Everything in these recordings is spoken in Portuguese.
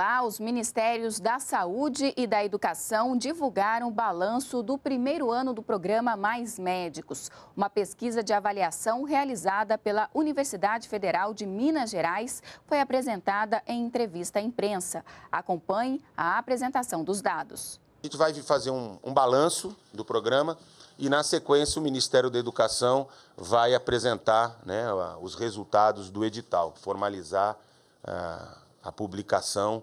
lá, os ministérios da Saúde e da Educação divulgaram o balanço do primeiro ano do programa Mais Médicos, uma pesquisa de avaliação realizada pela Universidade Federal de Minas Gerais, foi apresentada em entrevista à imprensa. Acompanhe a apresentação dos dados. A gente vai fazer um, um balanço do programa e, na sequência, o Ministério da Educação vai apresentar né, os resultados do edital, formalizar. Uh, a publicação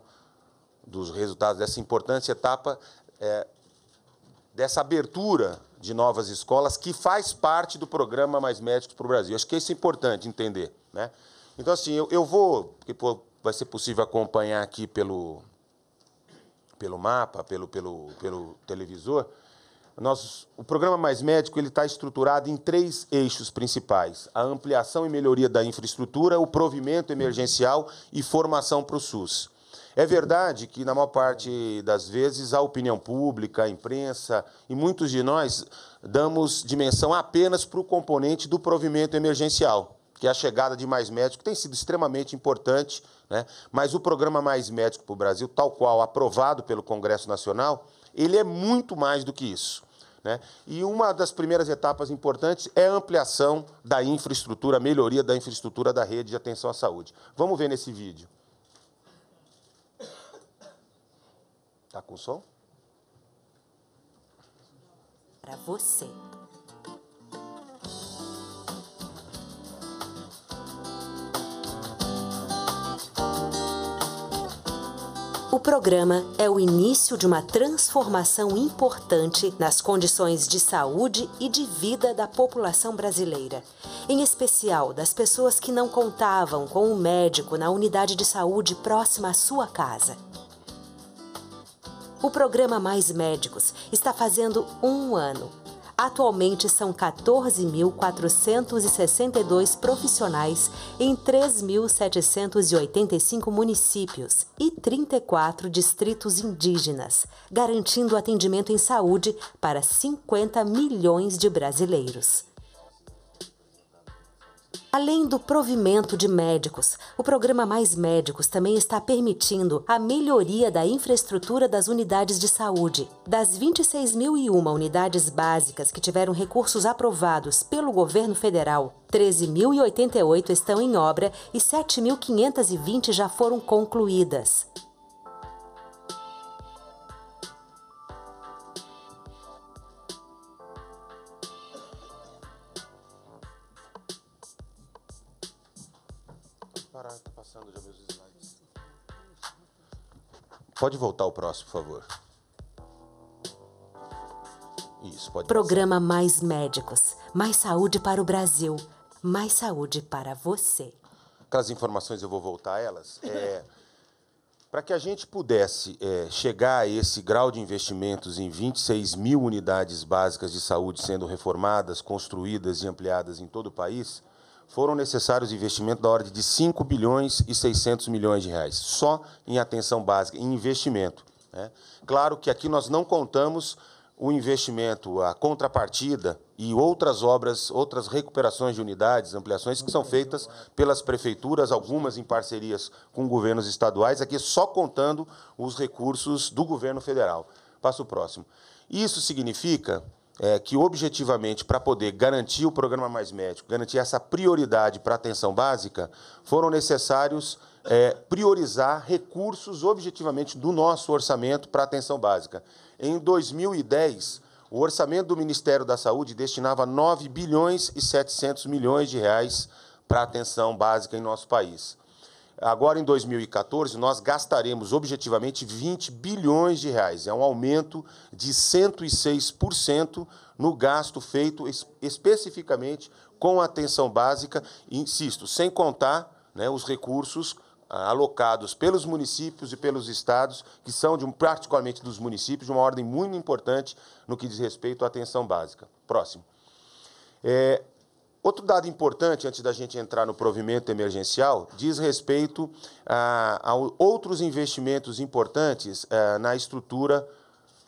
dos resultados dessa importante etapa, é, dessa abertura de novas escolas, que faz parte do programa Mais Médicos para o Brasil. Acho que isso é importante entender. Né? Então, assim, eu, eu vou, porque pô, vai ser possível acompanhar aqui pelo, pelo mapa, pelo, pelo, pelo televisor o programa Mais Médico está estruturado em três eixos principais: a ampliação e melhoria da infraestrutura, o provimento emergencial e formação para o SUS. É verdade que, na maior parte das vezes, a opinião pública, a imprensa e muitos de nós damos dimensão apenas para o componente do provimento emergencial que é a chegada de mais médicos tem sido extremamente importante, né? mas o programa Mais Médico para o Brasil, tal qual aprovado pelo Congresso Nacional, ele é muito mais do que isso. Né? E uma das primeiras etapas importantes é a ampliação da infraestrutura, a melhoria da infraestrutura da rede de atenção à saúde. Vamos ver nesse vídeo. Está com som? Para você. O programa é o início de uma transformação importante nas condições de saúde e de vida da população brasileira, em especial das pessoas que não contavam com um médico na unidade de saúde próxima à sua casa. O programa Mais Médicos está fazendo um ano Atualmente são 14.462 profissionais em 3.785 municípios e 34 distritos indígenas, garantindo atendimento em saúde para 50 milhões de brasileiros. Além do provimento de médicos, o programa Mais Médicos também está permitindo a melhoria da infraestrutura das unidades de saúde. Das 26.001 unidades básicas que tiveram recursos aprovados pelo governo federal, 13.088 estão em obra e 7.520 já foram concluídas. Pode voltar o próximo, por favor. Isso, pode Programa passar. Mais Médicos. Mais saúde para o Brasil. Mais saúde para você. Aquelas informações eu vou voltar a elas. É, para que a gente pudesse é, chegar a esse grau de investimentos em 26 mil unidades básicas de saúde sendo reformadas, construídas e ampliadas em todo o país, foram necessários investimentos da ordem de 5 bilhões e 600 milhões de reais, só em atenção básica, em investimento. Né? Claro que aqui nós não contamos o investimento, a contrapartida e outras obras, outras recuperações de unidades, ampliações que são feitas pelas prefeituras, algumas em parcerias com governos estaduais, aqui é só contando os recursos do governo federal. Passo próximo. Isso significa é, que objetivamente, para poder garantir o programa Mais Médico, garantir essa prioridade para a atenção básica, foram necessários é, priorizar recursos objetivamente do nosso orçamento para a atenção básica. Em 2010, o orçamento do Ministério da Saúde destinava 9 bilhões e 700 milhões de reais para a atenção básica em nosso país. Agora, em 2014, nós gastaremos objetivamente 20 bilhões de reais. É um aumento de 106% no gasto feito especificamente com atenção básica, insisto, sem contar né, os recursos ah, alocados pelos municípios e pelos estados, que são, de um, particularmente dos municípios, de uma ordem muito importante no que diz respeito à atenção básica. Próximo. É, Outro dado importante, antes da gente entrar no provimento emergencial, diz respeito ah, a outros investimentos importantes eh, na estrutura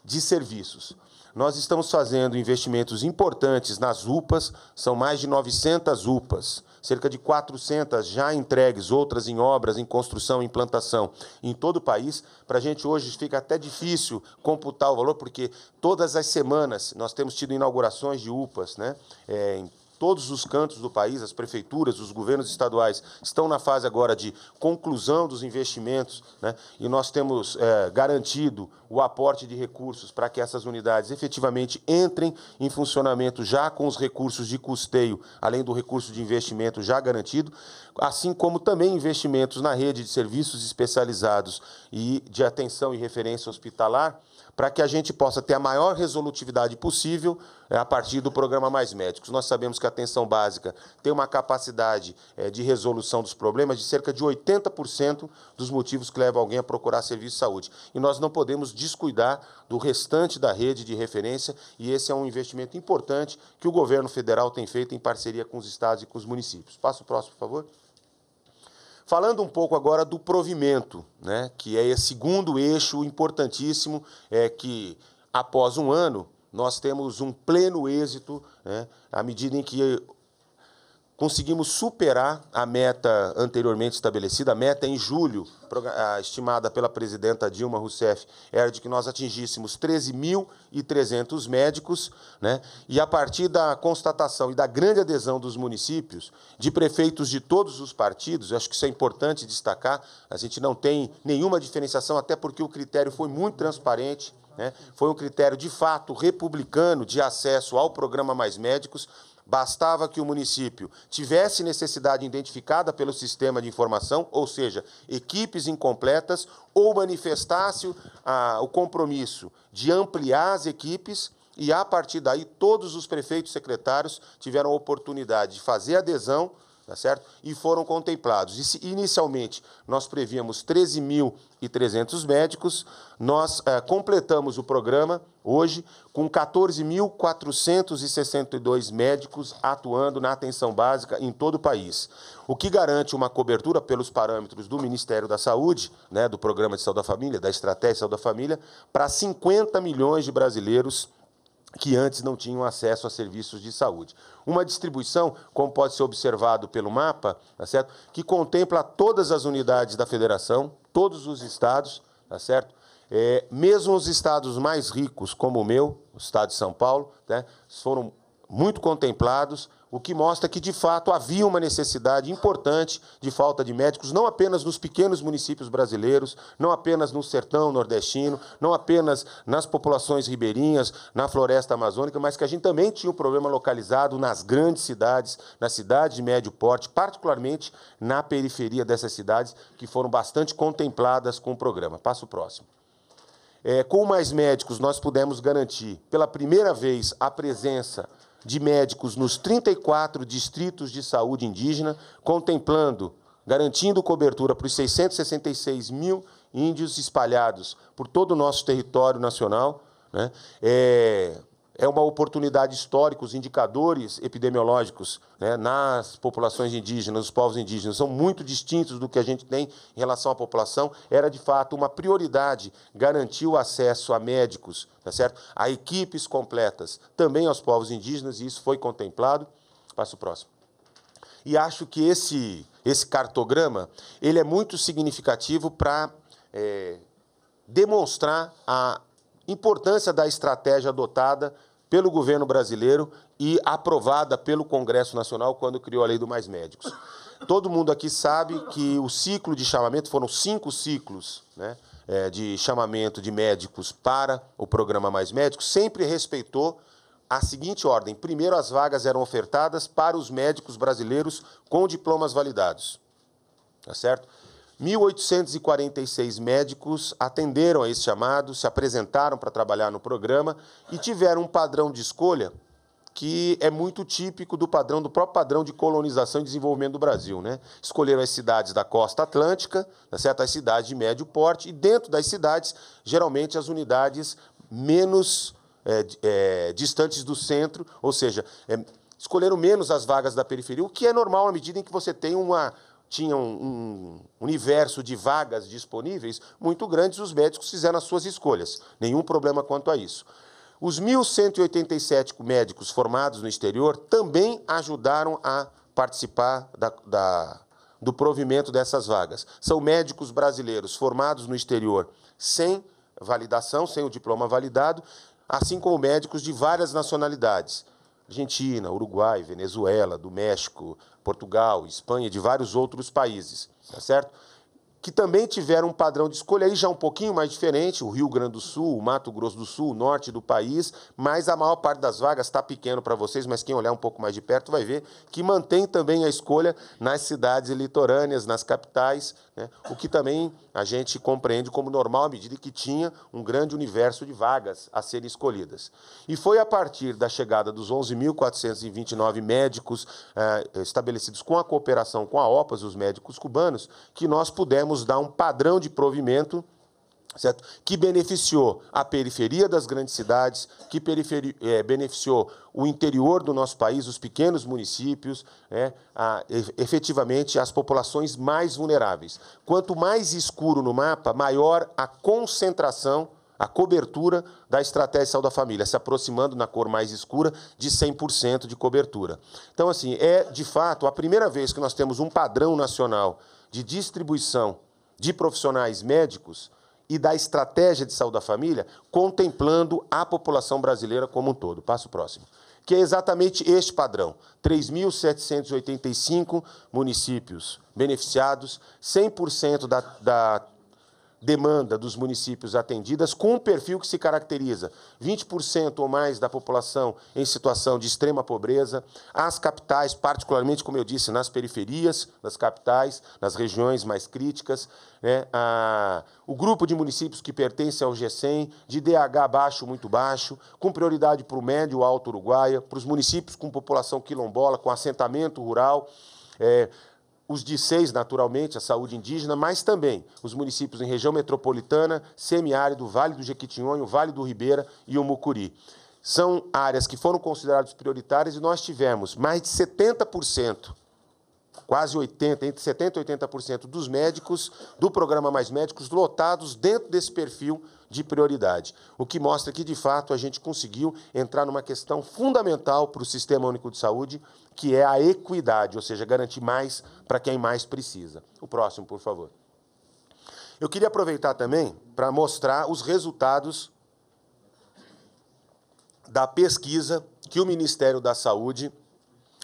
de serviços. Nós estamos fazendo investimentos importantes nas UPAs, são mais de 900 UPAs, cerca de 400 já entregues, outras em obras, em construção, implantação, em todo o país. Para a gente hoje fica até difícil computar o valor, porque todas as semanas nós temos tido inaugurações de UPAs, né? É, em todos os cantos do país, as prefeituras, os governos estaduais estão na fase agora de conclusão dos investimentos, né? e nós temos é, garantido o aporte de recursos para que essas unidades efetivamente entrem em funcionamento já com os recursos de custeio, além do recurso de investimento já garantido, assim como também investimentos na rede de serviços especializados e de atenção e referência hospitalar para que a gente possa ter a maior resolutividade possível é, a partir do programa Mais Médicos. Nós sabemos que a atenção básica tem uma capacidade é, de resolução dos problemas de cerca de 80% dos motivos que levam alguém a procurar serviço de saúde. E nós não podemos descuidar do restante da rede de referência, e esse é um investimento importante que o governo federal tem feito em parceria com os estados e com os municípios. Passa o próximo, por favor. Falando um pouco agora do provimento, né, que é esse segundo eixo importantíssimo, é que após um ano nós temos um pleno êxito, né, à medida em que Conseguimos superar a meta anteriormente estabelecida. A meta em julho, estimada pela presidenta Dilma Rousseff, era de que nós atingíssemos 13.300 médicos. Né? E a partir da constatação e da grande adesão dos municípios, de prefeitos de todos os partidos, acho que isso é importante destacar, a gente não tem nenhuma diferenciação, até porque o critério foi muito transparente. Né? Foi um critério de fato republicano de acesso ao programa Mais Médicos Bastava que o município tivesse necessidade identificada pelo sistema de informação, ou seja, equipes incompletas, ou manifestasse ah, o compromisso de ampliar as equipes, e a partir daí todos os prefeitos secretários tiveram a oportunidade de fazer adesão tá certo? E foram contemplados. E, inicialmente nós prevíamos 13.300 médicos, nós é, completamos o programa hoje com 14.462 médicos atuando na atenção básica em todo o país, o que garante uma cobertura pelos parâmetros do Ministério da Saúde, né, do Programa de Saúde da Família, da Estratégia de Saúde da Família, para 50 milhões de brasileiros que antes não tinham acesso a serviços de saúde. Uma distribuição, como pode ser observado pelo mapa, tá certo? que contempla todas as unidades da federação, todos os estados, tá certo? É, mesmo os estados mais ricos, como o meu, o estado de São Paulo, né, foram muito contemplados, o que mostra que de fato havia uma necessidade importante de falta de médicos, não apenas nos pequenos municípios brasileiros, não apenas no sertão nordestino, não apenas nas populações ribeirinhas, na floresta amazônica, mas que a gente também tinha um problema localizado nas grandes cidades, nas cidades de médio porte, particularmente na periferia dessas cidades, que foram bastante contempladas com o programa. Passo próximo. É, com mais médicos, nós pudemos garantir, pela primeira vez, a presença de médicos nos 34 distritos de saúde indígena, contemplando, garantindo cobertura para os 666 mil índios espalhados por todo o nosso território nacional. Né? É, é uma oportunidade histórica, os indicadores epidemiológicos né, nas populações indígenas, os povos indígenas, são muito distintos do que a gente tem em relação à população. Era, de fato, uma prioridade garantir o acesso a médicos, tá certo? a equipes completas, também aos povos indígenas, e isso foi contemplado. Passo próximo. E acho que esse, esse cartograma ele é muito significativo para é, eh, demonstrar a importância da estratégia adotada pelo governo brasileiro e aprovada pelo Congresso Nacional quando criou a lei do Mais Médicos. Todo mundo aqui sabe que o ciclo de chamamento foram cinco ciclos né, é, de chamamento de médicos para o programa Mais Médicos, sempre respeitou a seguinte ordem: primeiro, as vagas eram ofertadas para os médicos brasileiros com diplomas validados. Tá certo? 1.846 médicos atenderam a esse chamado, se apresentaram para trabalhar no programa e tiveram um padrão de escolha que é muito típico do padrão do próprio padrão de colonização e desenvolvimento do Brasil, né? Escolheram as cidades da costa atlântica, tá certas cidades de médio porte e dentro das cidades, geralmente as unidades menos é, é, distantes do centro, ou seja, é, escolheram menos as vagas da periferia, o que é normal à medida em que você tem uma tinham um universo de vagas disponíveis muito grandes, os médicos fizeram as suas escolhas. Nenhum problema quanto a isso. Os 1.187 médicos formados no exterior também ajudaram a participar da, da, do provimento dessas vagas. São médicos brasileiros formados no exterior sem validação, sem o diploma validado, assim como médicos de várias nacionalidades. Argentina, Uruguai, Venezuela, do México, Portugal, Espanha e de vários outros países, tá certo? que também tiveram um padrão de escolha aí já um pouquinho mais diferente, o Rio Grande do Sul, o Mato Grosso do Sul, o norte do país, mas a maior parte das vagas está pequeno para vocês, mas quem olhar um pouco mais de perto vai ver que mantém também a escolha nas cidades litorâneas, nas capitais, né? o que também a gente compreende como normal à medida que tinha um grande universo de vagas a serem escolhidas. E foi a partir da chegada dos 11.429 médicos eh, estabelecidos com a cooperação com a OPAS, os médicos cubanos, que nós pudemos pudemos dar um padrão de provimento certo? que beneficiou a periferia das grandes cidades, que é, beneficiou o interior do nosso país, os pequenos municípios, é, a, efetivamente as populações mais vulneráveis. Quanto mais escuro no mapa, maior a concentração a cobertura da estratégia de saúde da família, se aproximando na cor mais escura de 100% de cobertura. Então, assim, é de fato a primeira vez que nós temos um padrão nacional de distribuição de profissionais médicos e da estratégia de saúde da família, contemplando a população brasileira como um todo. Passo próximo. Que é exatamente este padrão: 3.785 municípios beneficiados, 100% da, da demanda dos municípios atendidas com um perfil que se caracteriza 20% ou mais da população em situação de extrema pobreza, as capitais, particularmente, como eu disse, nas periferias das capitais, nas regiões mais críticas, né, a, o grupo de municípios que pertence ao G100, de DH baixo, muito baixo, com prioridade para o médio alto Uruguaia, para os municípios com população quilombola, com assentamento rural, é, os de seis, naturalmente, a saúde indígena, mas também os municípios em região metropolitana, semiárido, Vale do Jequitinhonha, Vale do Ribeira e o Mucuri. São áreas que foram consideradas prioritárias e nós tivemos mais de 70%, quase 80%, entre 70% e 80% dos médicos do programa Mais Médicos lotados dentro desse perfil de prioridade. O que mostra que, de fato, a gente conseguiu entrar numa questão fundamental para o Sistema Único de Saúde, que é a equidade, ou seja, garantir mais para quem mais precisa. O próximo, por favor. Eu queria aproveitar também para mostrar os resultados da pesquisa que o Ministério da Saúde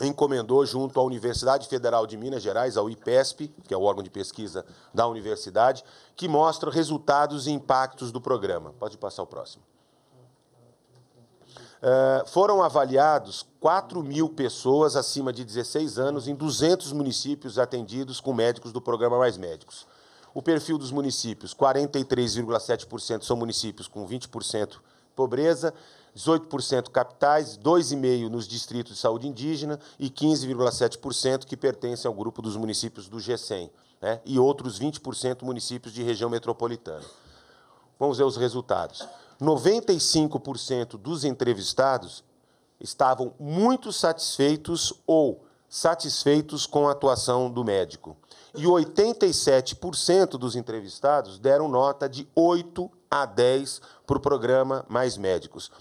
encomendou junto à Universidade Federal de Minas Gerais, ao IPESP, que é o órgão de pesquisa da universidade, que mostra resultados e impactos do programa. Pode passar o próximo. Uh, foram avaliados 4 mil pessoas acima de 16 anos em 200 municípios atendidos com médicos do programa Mais Médicos. O perfil dos municípios, 43,7% são municípios com 20% pobreza, 18% capitais, 2,5% nos distritos de saúde indígena e 15,7% que pertencem ao grupo dos municípios do G100, né? e outros 20% municípios de região metropolitana. Vamos ver os resultados. 95% dos entrevistados estavam muito satisfeitos ou satisfeitos com a atuação do médico. E 87% dos entrevistados deram nota de 8 a 10 para o programa Mais Médicos.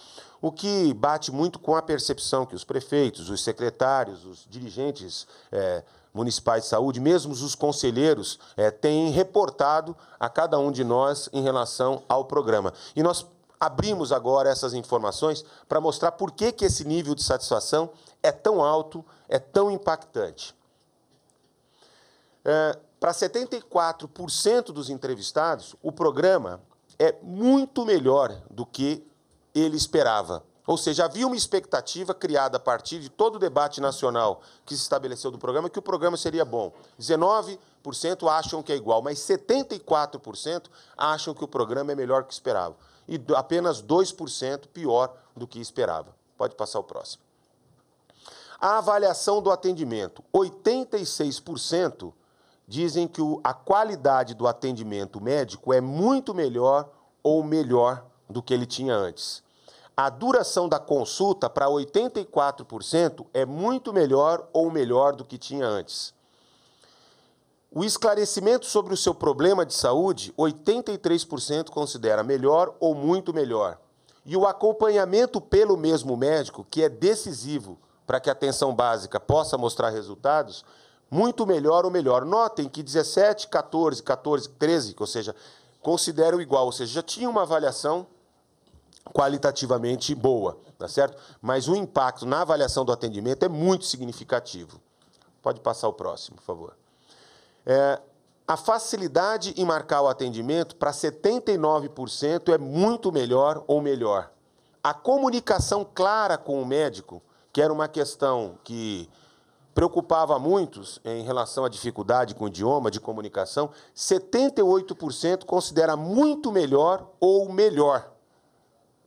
O que bate muito com a percepção que os prefeitos, os secretários, os dirigentes é, municipais de saúde, mesmo os conselheiros, é, têm reportado a cada um de nós em relação ao programa. E nós abrimos agora essas informações para mostrar por que, que esse nível de satisfação é tão alto, é tão impactante. É, para 74% dos entrevistados, o programa é muito melhor do que ele esperava. Ou seja, havia uma expectativa criada a partir de todo o debate nacional que se estabeleceu do programa que o programa seria bom. 19% acham que é igual, mas 74% acham que o programa é melhor que esperava. E apenas 2% pior do que esperava. Pode passar o próximo. A avaliação do atendimento: 86% dizem que a qualidade do atendimento médico é muito melhor ou melhor do que ele tinha antes. A duração da consulta para 84% é muito melhor ou melhor do que tinha antes. O esclarecimento sobre o seu problema de saúde, 83% considera melhor ou muito melhor. E o acompanhamento pelo mesmo médico, que é decisivo para que a atenção básica possa mostrar resultados, muito melhor ou melhor. Notem que 17, 14, 14, 13, ou seja, consideram igual, ou seja, já tinha uma avaliação qualitativamente boa, tá certo? Mas o impacto na avaliação do atendimento é muito significativo. Pode passar o próximo, por favor. É, a facilidade em marcar o atendimento para 79% é muito melhor ou melhor. A comunicação clara com o médico, que era uma questão que preocupava muitos em relação à dificuldade com o idioma de comunicação, 78% considera muito melhor ou melhor.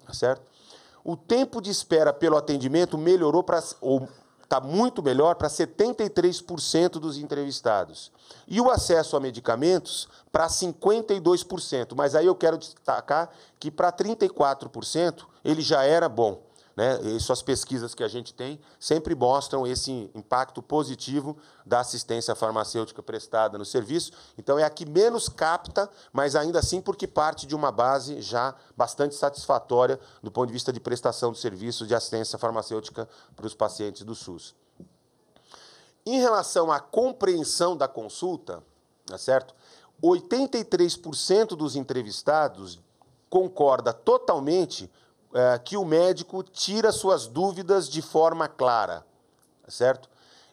Tá certo? O tempo de espera pelo atendimento melhorou para ou está muito melhor para 73% dos entrevistados. E o acesso a medicamentos para 52%, mas aí eu quero destacar que para 34% ele já era bom né, isso as pesquisas que a gente tem sempre mostram esse impacto positivo da assistência farmacêutica prestada no serviço. Então é a que menos capta, mas ainda assim porque parte de uma base já bastante satisfatória do ponto de vista de prestação de serviço de assistência farmacêutica para os pacientes do SUS. Em relação à compreensão da consulta, tá certo? 83% dos entrevistados concorda totalmente é, que o médico tira suas dúvidas de forma clara, tá certo?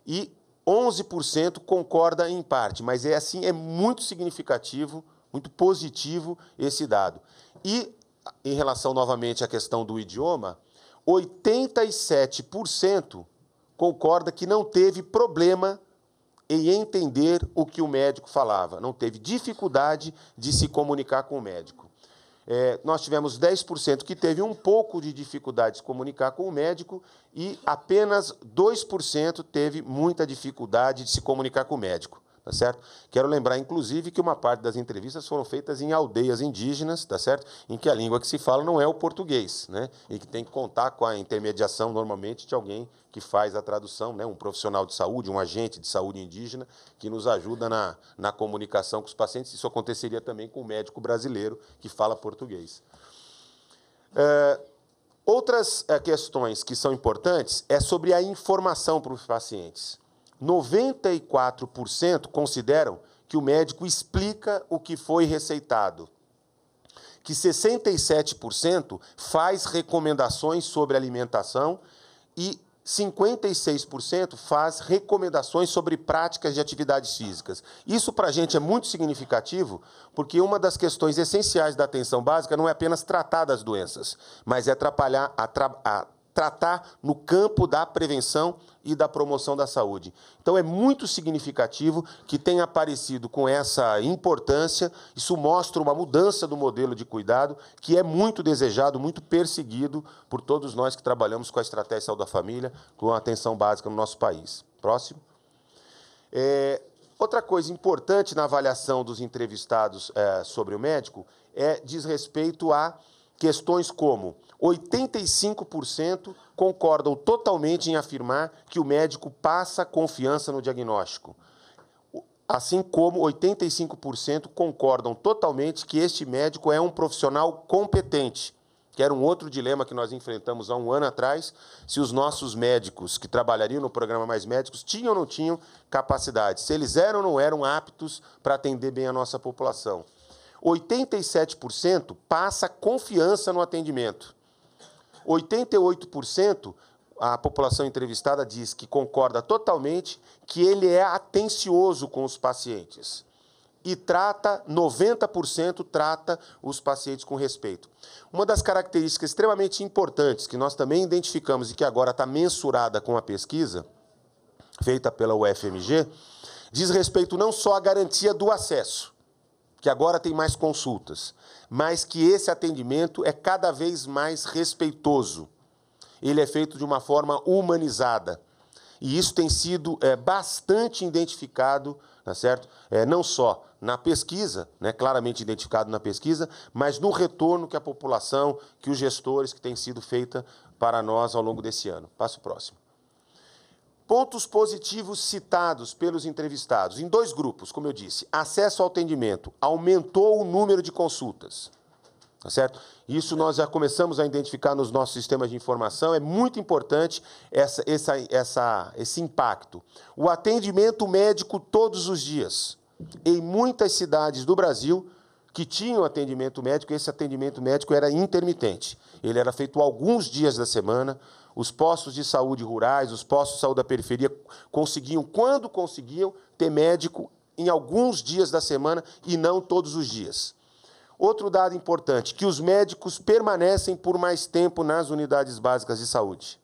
E 11% concorda em parte, mas é assim, é muito significativo, muito positivo esse dado. E em relação novamente à questão do idioma, 87% concorda que não teve problema em entender o que o médico falava, não teve dificuldade de se comunicar com o médico. É, nós tivemos 10% que teve um pouco de dificuldade de se comunicar com o médico e apenas 2% teve muita dificuldade de se comunicar com o médico tá certo? Quero lembrar, inclusive, que uma parte das entrevistas foram feitas em aldeias indígenas, tá certo? Em que a língua que se fala não é o português, né? E que tem que contar com a intermediação, normalmente, de alguém que faz a tradução, né? Um profissional de saúde, um agente de saúde indígena, que nos ajuda na, na comunicação com os pacientes. Isso aconteceria também com o médico brasileiro que fala português. É... Outras é, questões que são importantes é sobre a informação para os pacientes. 94% consideram que o médico explica o que foi receitado, que 67% faz recomendações sobre alimentação e 56% faz recomendações sobre práticas de atividades físicas. Isso para a gente é muito significativo, porque uma das questões essenciais da atenção básica não é apenas tratar das doenças, mas é atrapalhar, atra, a, tratar no campo da prevenção e da promoção da saúde. Então é muito significativo que tenha aparecido com essa importância. Isso mostra uma mudança do modelo de cuidado que é muito desejado, muito perseguido por todos nós que trabalhamos com a estratégia saúde da família, com a atenção básica no nosso país. Próximo. É, outra coisa importante na avaliação dos entrevistados é, sobre o médico é diz respeito a Questões como 85% concordam totalmente em afirmar que o médico passa confiança no diagnóstico, assim como 85% concordam totalmente que este médico é um profissional competente que era um outro dilema que nós enfrentamos há um ano atrás, se os nossos médicos que trabalhariam no programa Mais Médicos tinham ou não tinham capacidade, se eles eram ou não eram aptos para atender bem a nossa população. 87% passa confiança no atendimento. 88% a população entrevistada diz que concorda totalmente que ele é atencioso com os pacientes e trata 90% trata os pacientes com respeito. Uma das características extremamente importantes que nós também identificamos e que agora está mensurada com a pesquisa feita pela UFMG diz respeito não só à garantia do acesso, que agora tem mais consultas, mas que esse atendimento é cada vez mais respeitoso. Ele é feito de uma forma humanizada. E isso tem sido é, bastante identificado, tá certo? É, não só na pesquisa, né, claramente identificado na pesquisa, mas no retorno que a população, que os gestores, que tem sido feita para nós ao longo desse ano. Passo próximo. Pontos positivos citados pelos entrevistados em dois grupos, como eu disse, acesso ao atendimento aumentou o número de consultas. Tá certo? Isso nós já começamos a identificar nos nossos sistemas de informação, é muito importante essa, essa, essa, esse impacto. O atendimento médico todos os dias. Em muitas cidades do Brasil que tinham atendimento médico, esse atendimento médico era intermitente. Ele era feito alguns dias da semana, os postos de saúde rurais, os postos de saúde da periferia conseguiam, quando conseguiam, ter médico em alguns dias da semana e não todos os dias. Outro dado importante, que os médicos permanecem por mais tempo nas unidades básicas de saúde.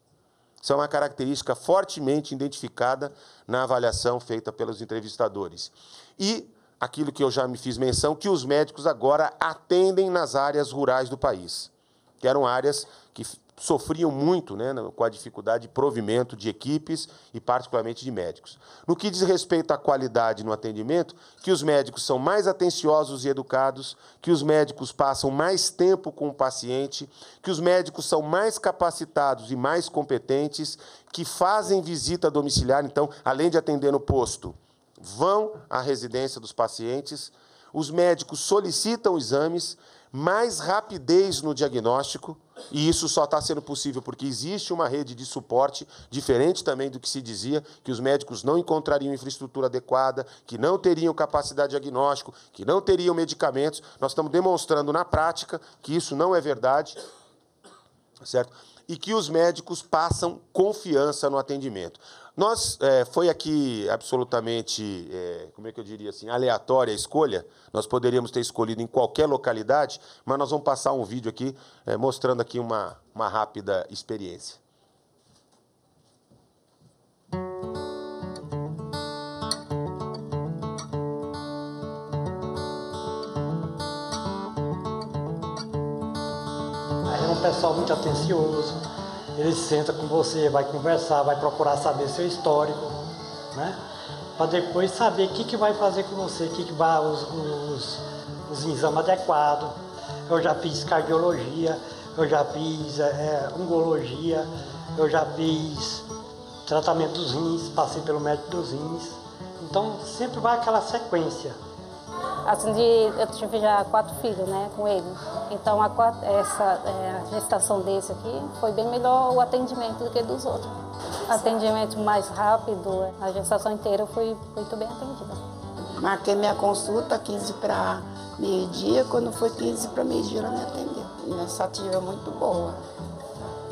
Isso é uma característica fortemente identificada na avaliação feita pelos entrevistadores. E aquilo que eu já me fiz menção, que os médicos agora atendem nas áreas rurais do país, que eram áreas que sofriam muito né, com a dificuldade de provimento de equipes e, particularmente, de médicos. No que diz respeito à qualidade no atendimento, que os médicos são mais atenciosos e educados, que os médicos passam mais tempo com o paciente, que os médicos são mais capacitados e mais competentes, que fazem visita domiciliar, então, além de atender no posto, vão à residência dos pacientes. Os médicos solicitam exames, mais rapidez no diagnóstico, e isso só está sendo possível porque existe uma rede de suporte, diferente também do que se dizia, que os médicos não encontrariam infraestrutura adequada, que não teriam capacidade diagnóstica, que não teriam medicamentos. Nós estamos demonstrando na prática que isso não é verdade, certo? E que os médicos passam confiança no atendimento. Nós, é, foi aqui absolutamente, é, como é que eu diria assim, aleatória a escolha. Nós poderíamos ter escolhido em qualquer localidade, mas nós vamos passar um vídeo aqui é, mostrando aqui uma, uma rápida experiência. É um pessoal muito atencioso ele senta com você, vai conversar, vai procurar saber seu histórico, né? Para depois saber o que, que vai fazer com você, o que, que vai os, os, os exames adequados. Eu já fiz cardiologia, eu já fiz é, é, ungologia, eu já fiz tratamento dos rins, passei pelo médico dos rins. Então sempre vai aquela sequência. Assim, de, eu tive já quatro filhos né, com ele. Então, a, essa é, a gestação desse aqui foi bem melhor o atendimento do que dos outros. Atendimento mais rápido, a gestação inteira eu fui muito bem atendida. Marquei minha consulta 15 para meio-dia, quando foi 15 para meio-dia ela me atendeu. Iniciativa muito boa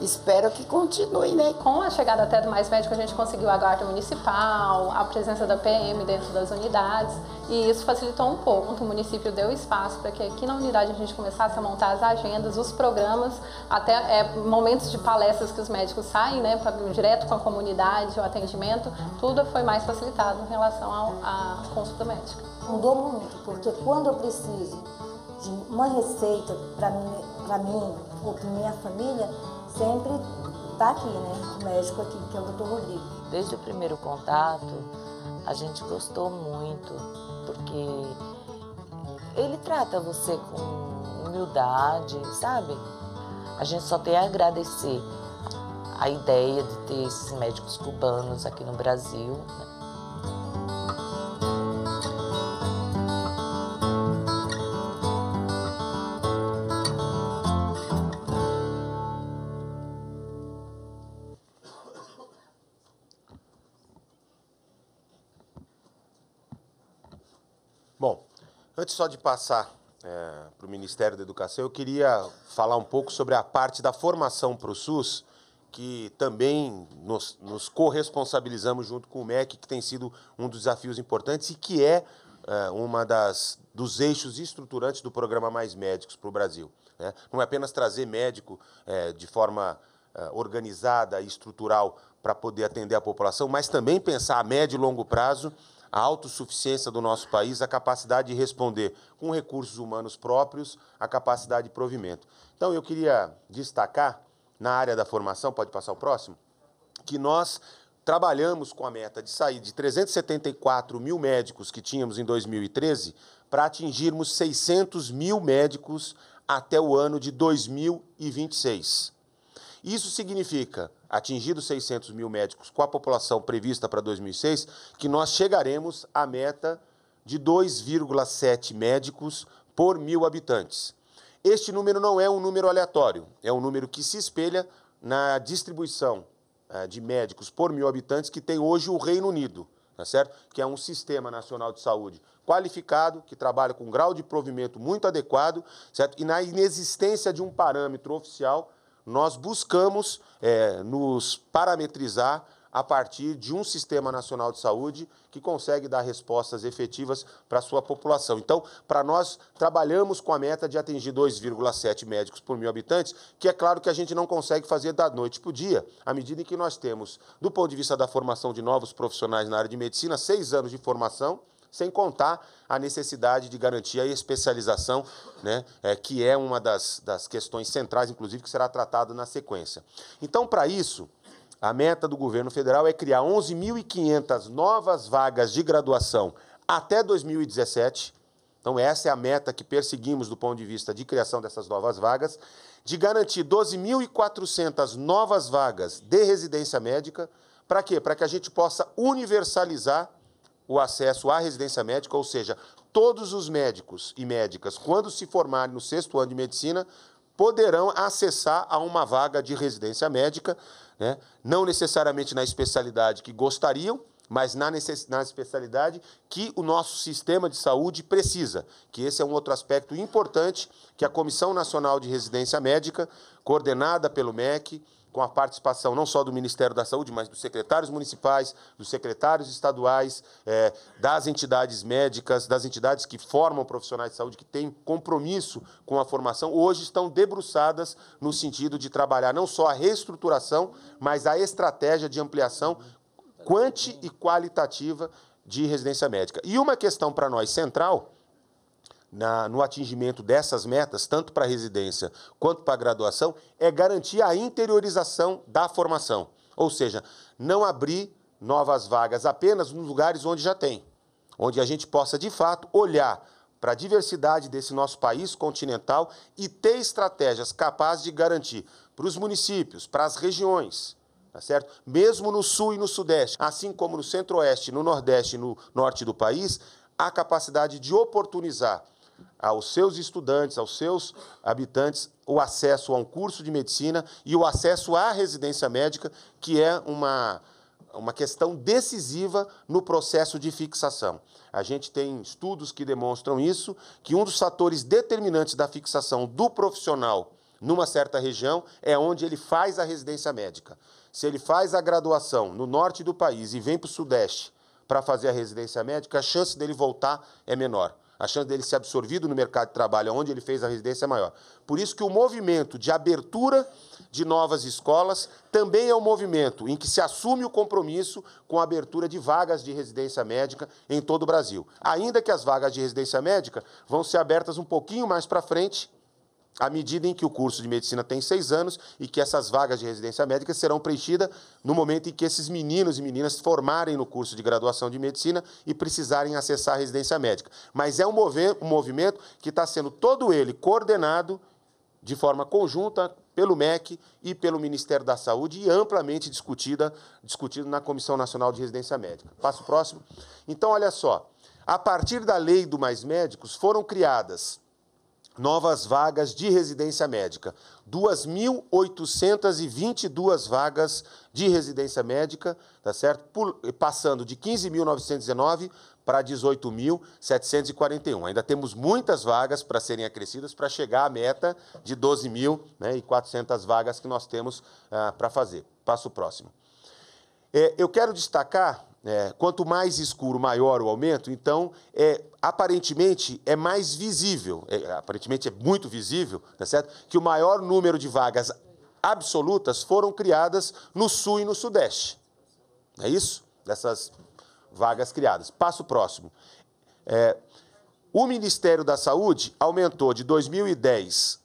espero que continue, né? Com a chegada até do Mais Médico, a gente conseguiu a guarda municipal, a presença da PM dentro das unidades, e isso facilitou um pouco, que o município deu espaço para que aqui na unidade a gente começasse a montar as agendas, os programas, até é, momentos de palestras que os médicos saem, né, pra, direto com a comunidade, o atendimento, tudo foi mais facilitado em relação à consulta médica. Mudou muito, porque quando eu preciso de uma receita para mim, para mim ou para minha família, sempre está aqui, né? O médico aqui, que é o Dr. Rodrigo. Desde o primeiro contato, a gente gostou muito, porque ele trata você com humildade, sabe? A gente só tem a agradecer a ideia de ter esses médicos cubanos aqui no Brasil. Né? Antes só de passar é, para o Ministério da Educação, eu queria falar um pouco sobre a parte da formação para o SUS, que também nos, nos corresponsabilizamos junto com o MEC, que tem sido um dos desafios importantes e que é, é uma das dos eixos estruturantes do programa Mais Médicos para o Brasil. Né? Não é apenas trazer médico é, de forma é, organizada e estrutural para poder atender a população, mas também pensar a médio e longo prazo a autossuficiência do nosso país, a capacidade de responder com recursos humanos próprios, a capacidade de provimento. Então, eu queria destacar, na área da formação, pode passar o próximo, que nós trabalhamos com a meta de sair de 374 mil médicos que tínhamos em 2013 para atingirmos 600 mil médicos até o ano de 2026. Isso significa, atingidos 600 mil médicos com a população prevista para 2006, que nós chegaremos à meta de 2,7 médicos por mil habitantes. Este número não é um número aleatório, é um número que se espelha na distribuição eh, de médicos por mil habitantes que tem hoje o Reino Unido, tá certo? que é um sistema nacional de saúde qualificado, que trabalha com um grau de provimento muito adequado, certo? e na inexistência de um parâmetro oficial nós buscamos é, nos parametrizar a partir de um sistema nacional de saúde que consegue dar respostas efetivas para a sua população. Então, para nós, trabalhamos com a meta de atingir 2,7 médicos por mil habitantes, que é claro que a gente não consegue fazer da noite para o dia, à medida em que nós temos, do ponto de vista da formação de novos profissionais na área de medicina, seis anos de formação sem contar a necessidade de garantir a especialização, né, é, que é uma das, das questões centrais, inclusive, que será tratada na sequência. Então, para isso, a meta do governo federal é criar 11.500 novas vagas de graduação até 2017. Então, essa é a meta que perseguimos do ponto de vista de criação dessas novas vagas, de garantir 12.400 novas vagas de residência médica. Para quê? Para que a gente possa universalizar o acesso à residência médica, ou seja, todos os médicos e médicas, quando se formarem no sexto ano de medicina, poderão acessar a uma vaga de residência médica, né? não necessariamente na especialidade que gostariam, mas na, necess... na especialidade que o nosso sistema de saúde precisa. Que esse é um outro aspecto importante que a Comissão Nacional de Residência Médica, coordenada pelo MEC, com a participação não só do Ministério da Saúde, mas dos secretários municipais, dos secretários estaduais, é, das entidades médicas, das entidades que formam profissionais de saúde, que têm compromisso com a formação, hoje estão debruçadas no sentido de trabalhar não só a reestruturação, mas a estratégia de ampliação quanti e qualitativa de residência médica. E uma questão para nós central na, no atingimento dessas metas, tanto para a residência quanto para a graduação, é garantir a interiorização da formação. Ou seja, não abrir novas vagas apenas nos lugares onde já tem, onde a gente possa, de fato, olhar para a diversidade desse nosso país continental e ter estratégias capazes de garantir para os municípios, para as regiões, tá certo? Mesmo no sul e no sudeste, assim como no centro-oeste, no nordeste e no norte do país, a capacidade de oportunizar aos seus estudantes, aos seus habitantes, o acesso a um curso de medicina e o acesso à residência médica, que é uma, uma questão decisiva no processo de fixação. A gente tem estudos que demonstram isso, que um dos fatores determinantes da fixação do profissional numa certa região é onde ele faz a residência médica. Se ele faz a graduação no norte do país e vem para o sudeste para fazer a residência médica, a chance dele voltar é menor. A chance dele ser absorvido no mercado de trabalho, onde ele fez a residência, é maior. Por isso que o movimento de abertura de novas escolas também é um movimento em que se assume o compromisso com a abertura de vagas de residência médica em todo o Brasil. Ainda que as vagas de residência médica vão ser abertas um pouquinho mais para frente, à medida em que o curso de medicina tem seis anos e que essas vagas de residência médica serão preenchidas no momento em que esses meninos e meninas formarem no curso de graduação de medicina e precisarem acessar a residência médica. Mas é um, mover, um movimento que está sendo todo ele coordenado de forma conjunta pelo MEC e pelo Ministério da Saúde e amplamente discutida, discutido na Comissão Nacional de Residência Médica. Passo próximo. Então, olha só. A partir da lei do Mais Médicos, foram criadas novas vagas de residência médica. 2.822 vagas de residência médica, tá certo? Por, passando de 15.919 para 18.741. Ainda temos muitas vagas para serem acrescidas para chegar à meta de 12.400 né, vagas que nós temos ah, para fazer. Passo próximo. É, eu quero destacar é, quanto mais escuro, maior o aumento, então, é, aparentemente, é mais visível, é, aparentemente é muito visível, tá certo? que o maior número de vagas absolutas foram criadas no Sul e no Sudeste. É isso? Dessas vagas criadas. Passo próximo. É, o Ministério da Saúde aumentou de 2010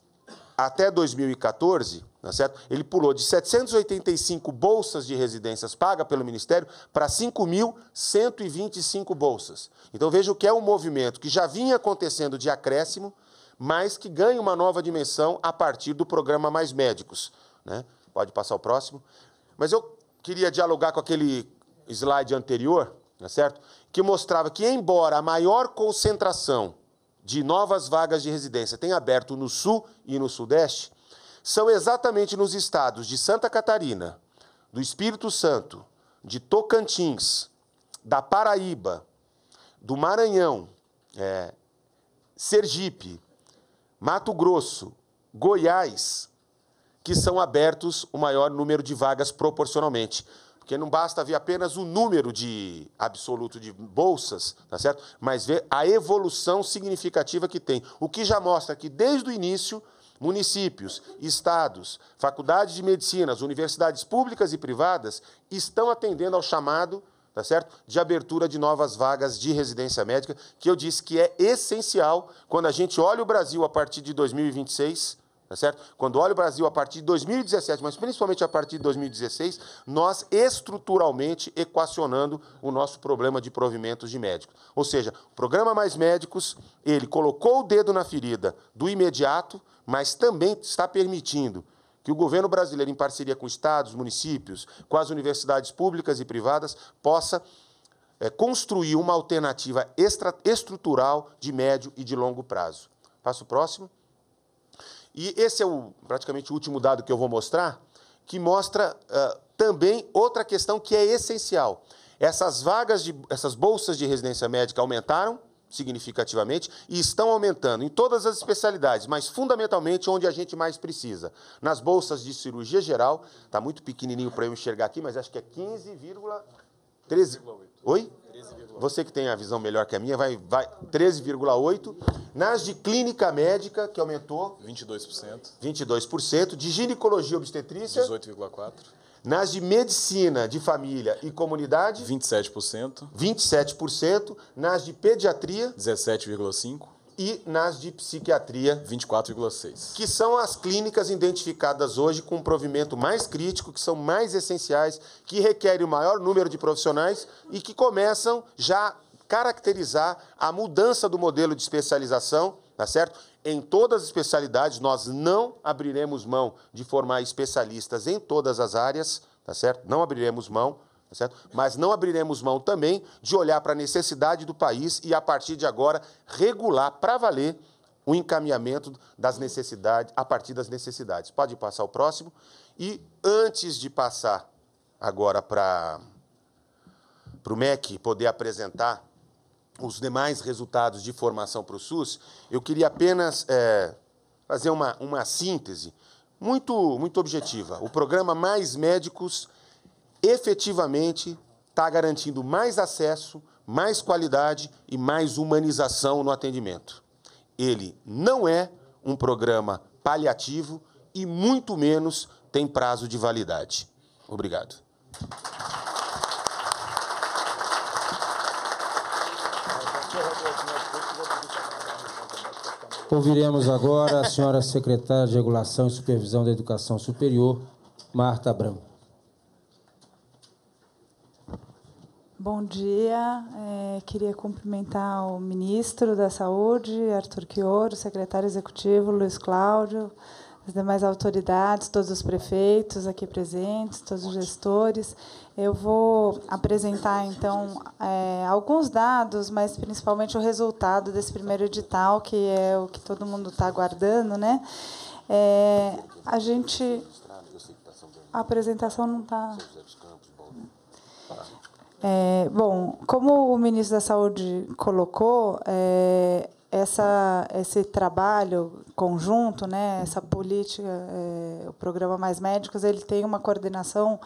até 2014, tá certo? ele pulou de 785 bolsas de residências pagas pelo Ministério para 5.125 bolsas. Então veja o que é um movimento que já vinha acontecendo de acréscimo, mas que ganha uma nova dimensão a partir do programa Mais Médicos. Né? Pode passar o próximo. Mas eu queria dialogar com aquele slide anterior, tá certo? que mostrava que, embora a maior concentração de novas vagas de residência tem aberto no Sul e no Sudeste são exatamente nos estados de Santa Catarina, do Espírito Santo, de Tocantins, da Paraíba, do Maranhão, é, Sergipe, Mato Grosso, Goiás, que são abertos o maior número de vagas proporcionalmente. Porque não basta ver apenas o número de absoluto de bolsas, tá certo? Mas ver a evolução significativa que tem. O que já mostra que desde o início municípios, estados, faculdades de medicina, universidades públicas e privadas estão atendendo ao chamado, tá certo? De abertura de novas vagas de residência médica, que eu disse que é essencial quando a gente olha o Brasil a partir de 2026 Tá certo? Quando olho o Brasil a partir de 2017, mas principalmente a partir de 2016, nós estruturalmente equacionando o nosso problema de provimentos de médicos. Ou seja, o programa Mais Médicos, ele colocou o dedo na ferida do imediato, mas também está permitindo que o governo brasileiro, em parceria com estados, municípios, com as universidades públicas e privadas, possa é, construir uma alternativa extra, estrutural de médio e de longo prazo. Passo o próximo. E esse é o, praticamente o último dado que eu vou mostrar, que mostra uh, também outra questão que é essencial. Essas vagas, de, essas bolsas de residência médica aumentaram significativamente e estão aumentando em todas as especialidades, mas fundamentalmente onde a gente mais precisa. Nas bolsas de cirurgia geral, está muito pequenininho para eu enxergar aqui, mas acho que é 15,13. Oi? você que tem a visão melhor que a minha, vai, vai 13,8%. Nas de clínica médica, que aumentou. 22%. 22%. De ginecologia obstetrícia. 18,4%. Nas de medicina de família e comunidade. 27%. 27%. Nas de pediatria. 17,5% e nas de psiquiatria, 24,6. Que são as clínicas identificadas hoje com o um provimento mais crítico, que são mais essenciais, que requerem o maior número de profissionais e que começam já caracterizar a mudança do modelo de especialização, tá certo? Em todas as especialidades, nós não abriremos mão de formar especialistas em todas as áreas, tá certo? Não abriremos mão Tá certo? Mas não abriremos mão também de olhar para a necessidade do país e, a partir de agora, regular para valer o encaminhamento das necessidades, a partir das necessidades. Pode passar o próximo. E antes de passar agora para o MEC poder apresentar os demais resultados de formação para o SUS, eu queria apenas é, fazer uma, uma síntese muito, muito objetiva. O programa Mais Médicos efetivamente está garantindo mais acesso, mais qualidade e mais humanização no atendimento. Ele não é um programa paliativo e muito menos tem prazo de validade. Obrigado. Ouviremos agora a senhora secretária de Regulação e Supervisão da Educação Superior, Marta Branco. Bom dia. É, queria cumprimentar o ministro da Saúde, Arthur Chioro, o secretário executivo, Luiz Cláudio, as demais autoridades, todos os prefeitos aqui presentes, todos os gestores. Eu vou apresentar, então, é, alguns dados, mas principalmente o resultado desse primeiro edital, que é o que todo mundo está aguardando, né? É, a gente. A apresentação não está. É, bom, como o ministro da Saúde colocou, é, essa, esse trabalho conjunto, né, essa política, é, o programa Mais Médicos, ele tem uma coordenação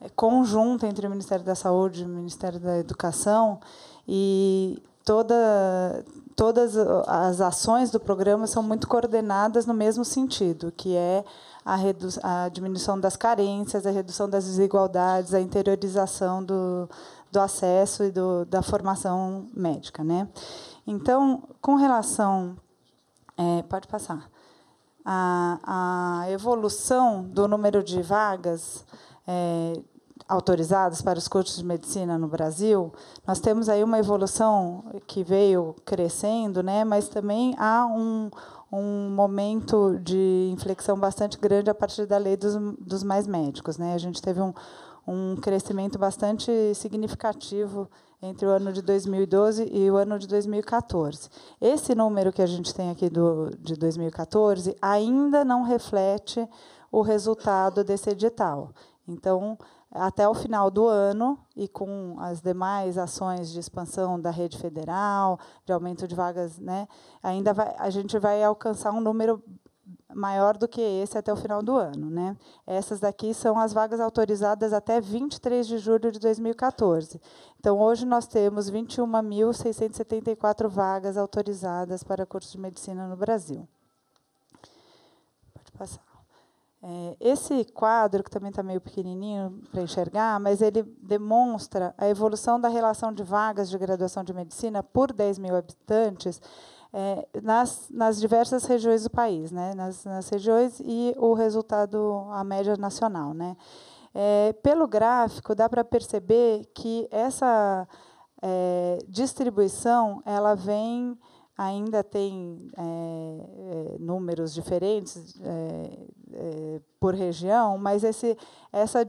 é, conjunta entre o Ministério da Saúde e o Ministério da Educação e toda todas uh, as ações do programa são muito coordenadas no mesmo sentido, que é a, a diminuição das carências, a redução das desigualdades, a interiorização do, do acesso e do, da formação médica. Né? Então, com relação. É, pode passar. A, a evolução do número de vagas. É, autorizados para os cursos de medicina no Brasil, nós temos aí uma evolução que veio crescendo, né? mas também há um, um momento de inflexão bastante grande a partir da lei dos, dos mais médicos. Né? A gente teve um, um crescimento bastante significativo entre o ano de 2012 e o ano de 2014. Esse número que a gente tem aqui do, de 2014 ainda não reflete o resultado desse edital. Então, até o final do ano e com as demais ações de expansão da rede federal, de aumento de vagas, né, ainda vai, a gente vai alcançar um número maior do que esse até o final do ano. Né? Essas daqui são as vagas autorizadas até 23 de julho de 2014. Então, hoje nós temos 21.674 vagas autorizadas para curso de medicina no Brasil. Pode passar. É, esse quadro, que também está meio pequenininho para enxergar, mas ele demonstra a evolução da relação de vagas de graduação de medicina por 10 mil habitantes é, nas, nas diversas regiões do país, né? nas, nas regiões e o resultado, a média nacional. Né? É, pelo gráfico, dá para perceber que essa é, distribuição ela vem ainda tem é, números diferentes é, por região, mas esse, essa,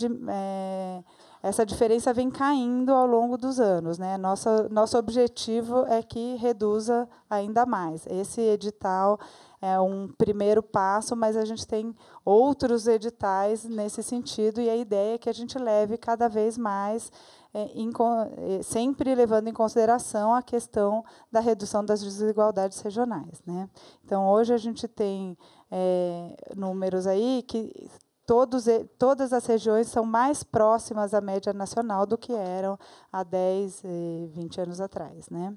essa diferença vem caindo ao longo dos anos. Né? Nosso, nosso objetivo é que reduza ainda mais. Esse edital é um primeiro passo, mas a gente tem outros editais nesse sentido, e a ideia é que a gente leve cada vez mais é, é, sempre levando em consideração a questão da redução das desigualdades regionais. Né? Então, hoje a gente tem é, números aí que todos, todas as regiões são mais próximas à média nacional do que eram há 10, 20 é, anos atrás. Né?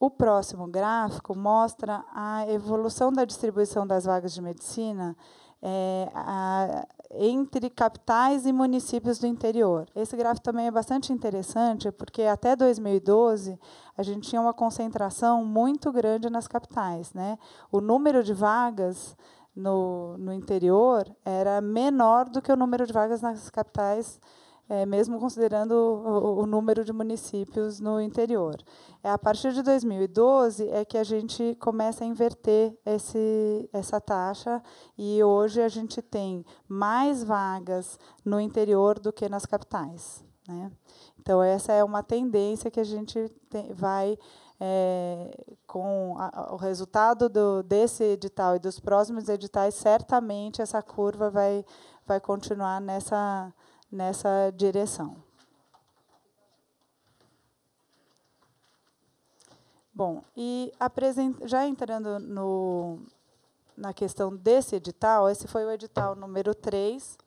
O próximo gráfico mostra a evolução da distribuição das vagas de medicina é, a, entre capitais e municípios do interior. Esse gráfico também é bastante interessante, porque até 2012 a gente tinha uma concentração muito grande nas capitais. Né? O número de vagas no, no interior era menor do que o número de vagas nas capitais é, mesmo considerando o, o, número de municípios no interior. É, a partir de 2012 é que a gente começa a inverter esse, essa taxa e hoje a gente tem mais vagas no interior do que nas capitais. Né? Então, essa é uma tendência que a gente tem, vai é, com a, o resultado do, desse edital e dos próximos editais, certamente essa curva vai, vai continuar nessa, nessa direção. Bom, e já entrando no, na questão desse edital, esse foi o edital número 3,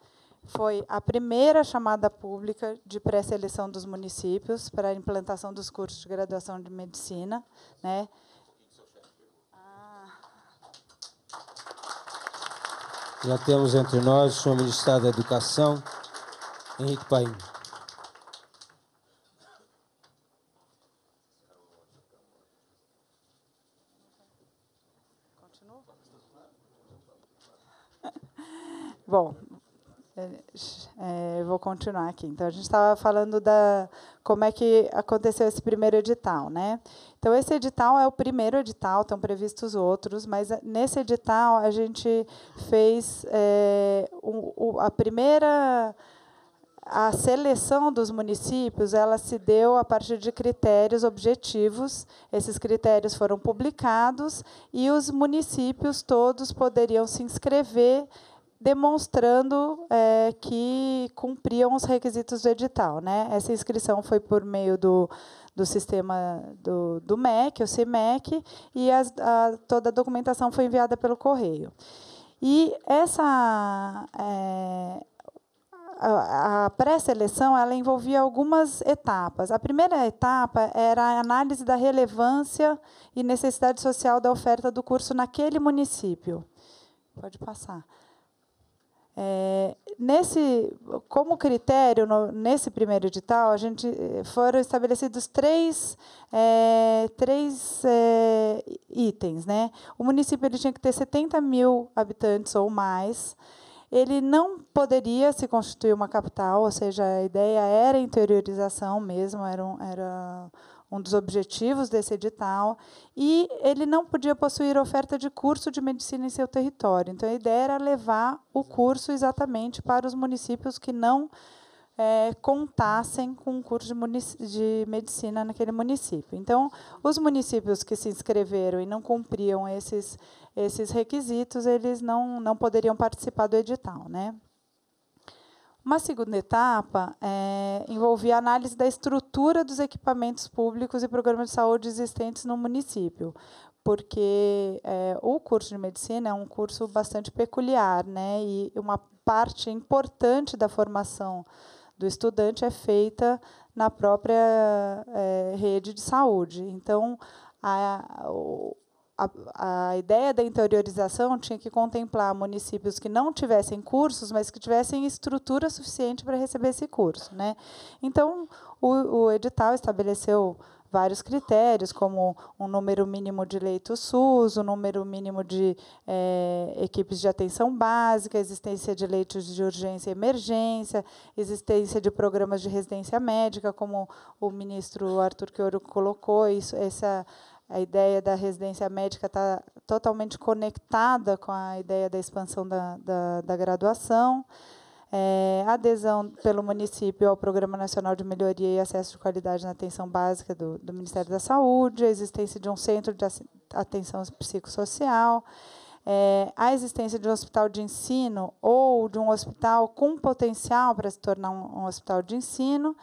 foi a primeira chamada pública de pré-seleção dos municípios para a implantação dos cursos de graduação de medicina. Né? Já temos entre nós o senhor ministro da Educação, Henrique Paim. Bom, é, é vou continuar aqui. Então, a gente estava falando da como é que aconteceu esse primeiro edital, né? Então, esse edital é o primeiro edital, estão previstos outros, mas é, nesse edital a gente fez é, o, o, a primeira a seleção dos municípios ela se deu a partir de critérios objetivos. Esses critérios foram publicados e os municípios todos poderiam se inscrever demonstrando é, que cumpriam os requisitos do edital. Né? Essa inscrição foi por meio do, do sistema do, do MEC, o CIMEC, e a, toda a documentação foi enviada pelo correio. E essa, é, a, pré-seleção ela envolvia algumas etapas. A primeira etapa era a análise da relevância e necessidade social da oferta do curso naquele município. Pode passar. É, nesse, como critério, no, nesse primeiro edital, a gente eh, foram estabelecidos três, é, três é, itens. Né? O município ele tinha que ter 70 mil habitantes ou mais, ele não poderia se constituir uma capital, ou seja, a ideia era interiorização mesmo, era um, era um dos objetivos desse edital, e ele não podia possuir oferta de curso de medicina em seu território. Então, a ideia era levar o curso exatamente para os municípios que não é, contassem com um curso de, de, medicina naquele município. Então, os municípios que se inscreveram e não cumpriam esses, esses requisitos, eles não, não poderiam participar do edital. Né? Uma segunda etapa é, envolvia a análise da estrutura dos equipamentos públicos e programas de saúde existentes no município, porque é, o curso de medicina é um curso bastante peculiar, né? E uma parte importante da formação do estudante é feita na própria é, rede de saúde. Então, a, a, a ideia da interiorização tinha que contemplar municípios que não tivessem cursos, mas que tivessem estrutura suficiente para receber esse curso. Né? Então, o, o edital estabeleceu vários critérios, como um número mínimo de leitos SUS, o um número mínimo de é, equipes de atenção básica, existência de leitos de urgência e emergência, existência de programas de residência médica, como o ministro Arthur Queiro colocou, isso, essa a ideia da residência médica está totalmente conectada com a ideia da expansão da, da, da graduação. É, adesão pelo município ao Programa Nacional de Melhoria e Acesso de Qualidade na Atenção Básica do, do Ministério da Saúde, a existência de um centro de atenção psicossocial, é, a existência de um hospital de ensino ou de um hospital com potencial para se tornar um, um hospital de ensino,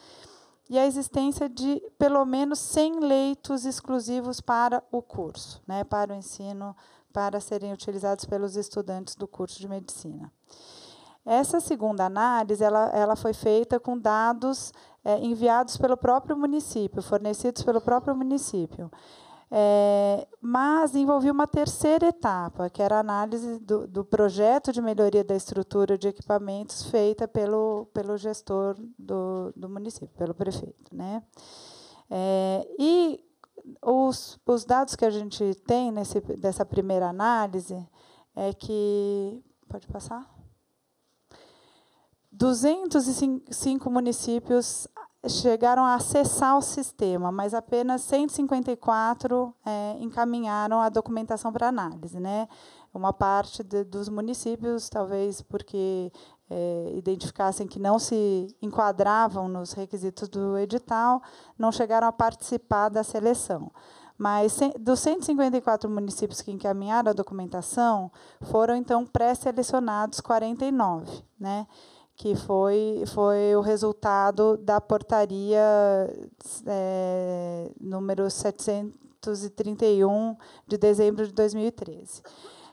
e a existência de pelo menos 100 leitos exclusivos para o curso, né, para o ensino, para serem utilizados pelos estudantes do curso de medicina. Essa segunda análise ela, ela foi feita com dados é, enviados pelo próprio município, fornecidos pelo próprio município. É, mas envolvia uma terceira etapa, que era a análise do, do, projeto de melhoria da estrutura de equipamentos feita pelo, pelo gestor do, do município, pelo prefeito. Né? É, e os, os dados que a gente tem nesse, dessa primeira análise é que. Pode passar? 205 municípios chegaram a acessar o sistema, mas apenas 154 é, encaminharam a documentação para análise. Né? Uma parte de, dos municípios, talvez porque é, identificassem que não se enquadravam nos requisitos do edital, não chegaram a participar da seleção. Mas dos 154 municípios que encaminharam a documentação, foram então pré-selecionados 49. Né? que foi, foi o resultado da portaria é, número 731 de dezembro de 2013.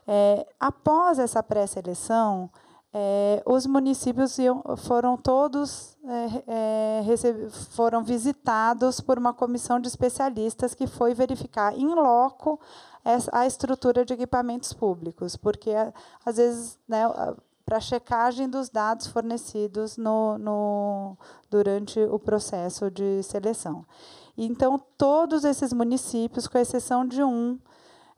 É, após essa pré-seleção, é, os municípios iam, foram todos é, é, recebe, foram visitados por uma comissão de especialistas que foi verificar em loco a estrutura de equipamentos públicos, porque às vezes né, para checagem dos dados fornecidos no, no, durante o processo de seleção. Então, todos esses municípios, com exceção de um,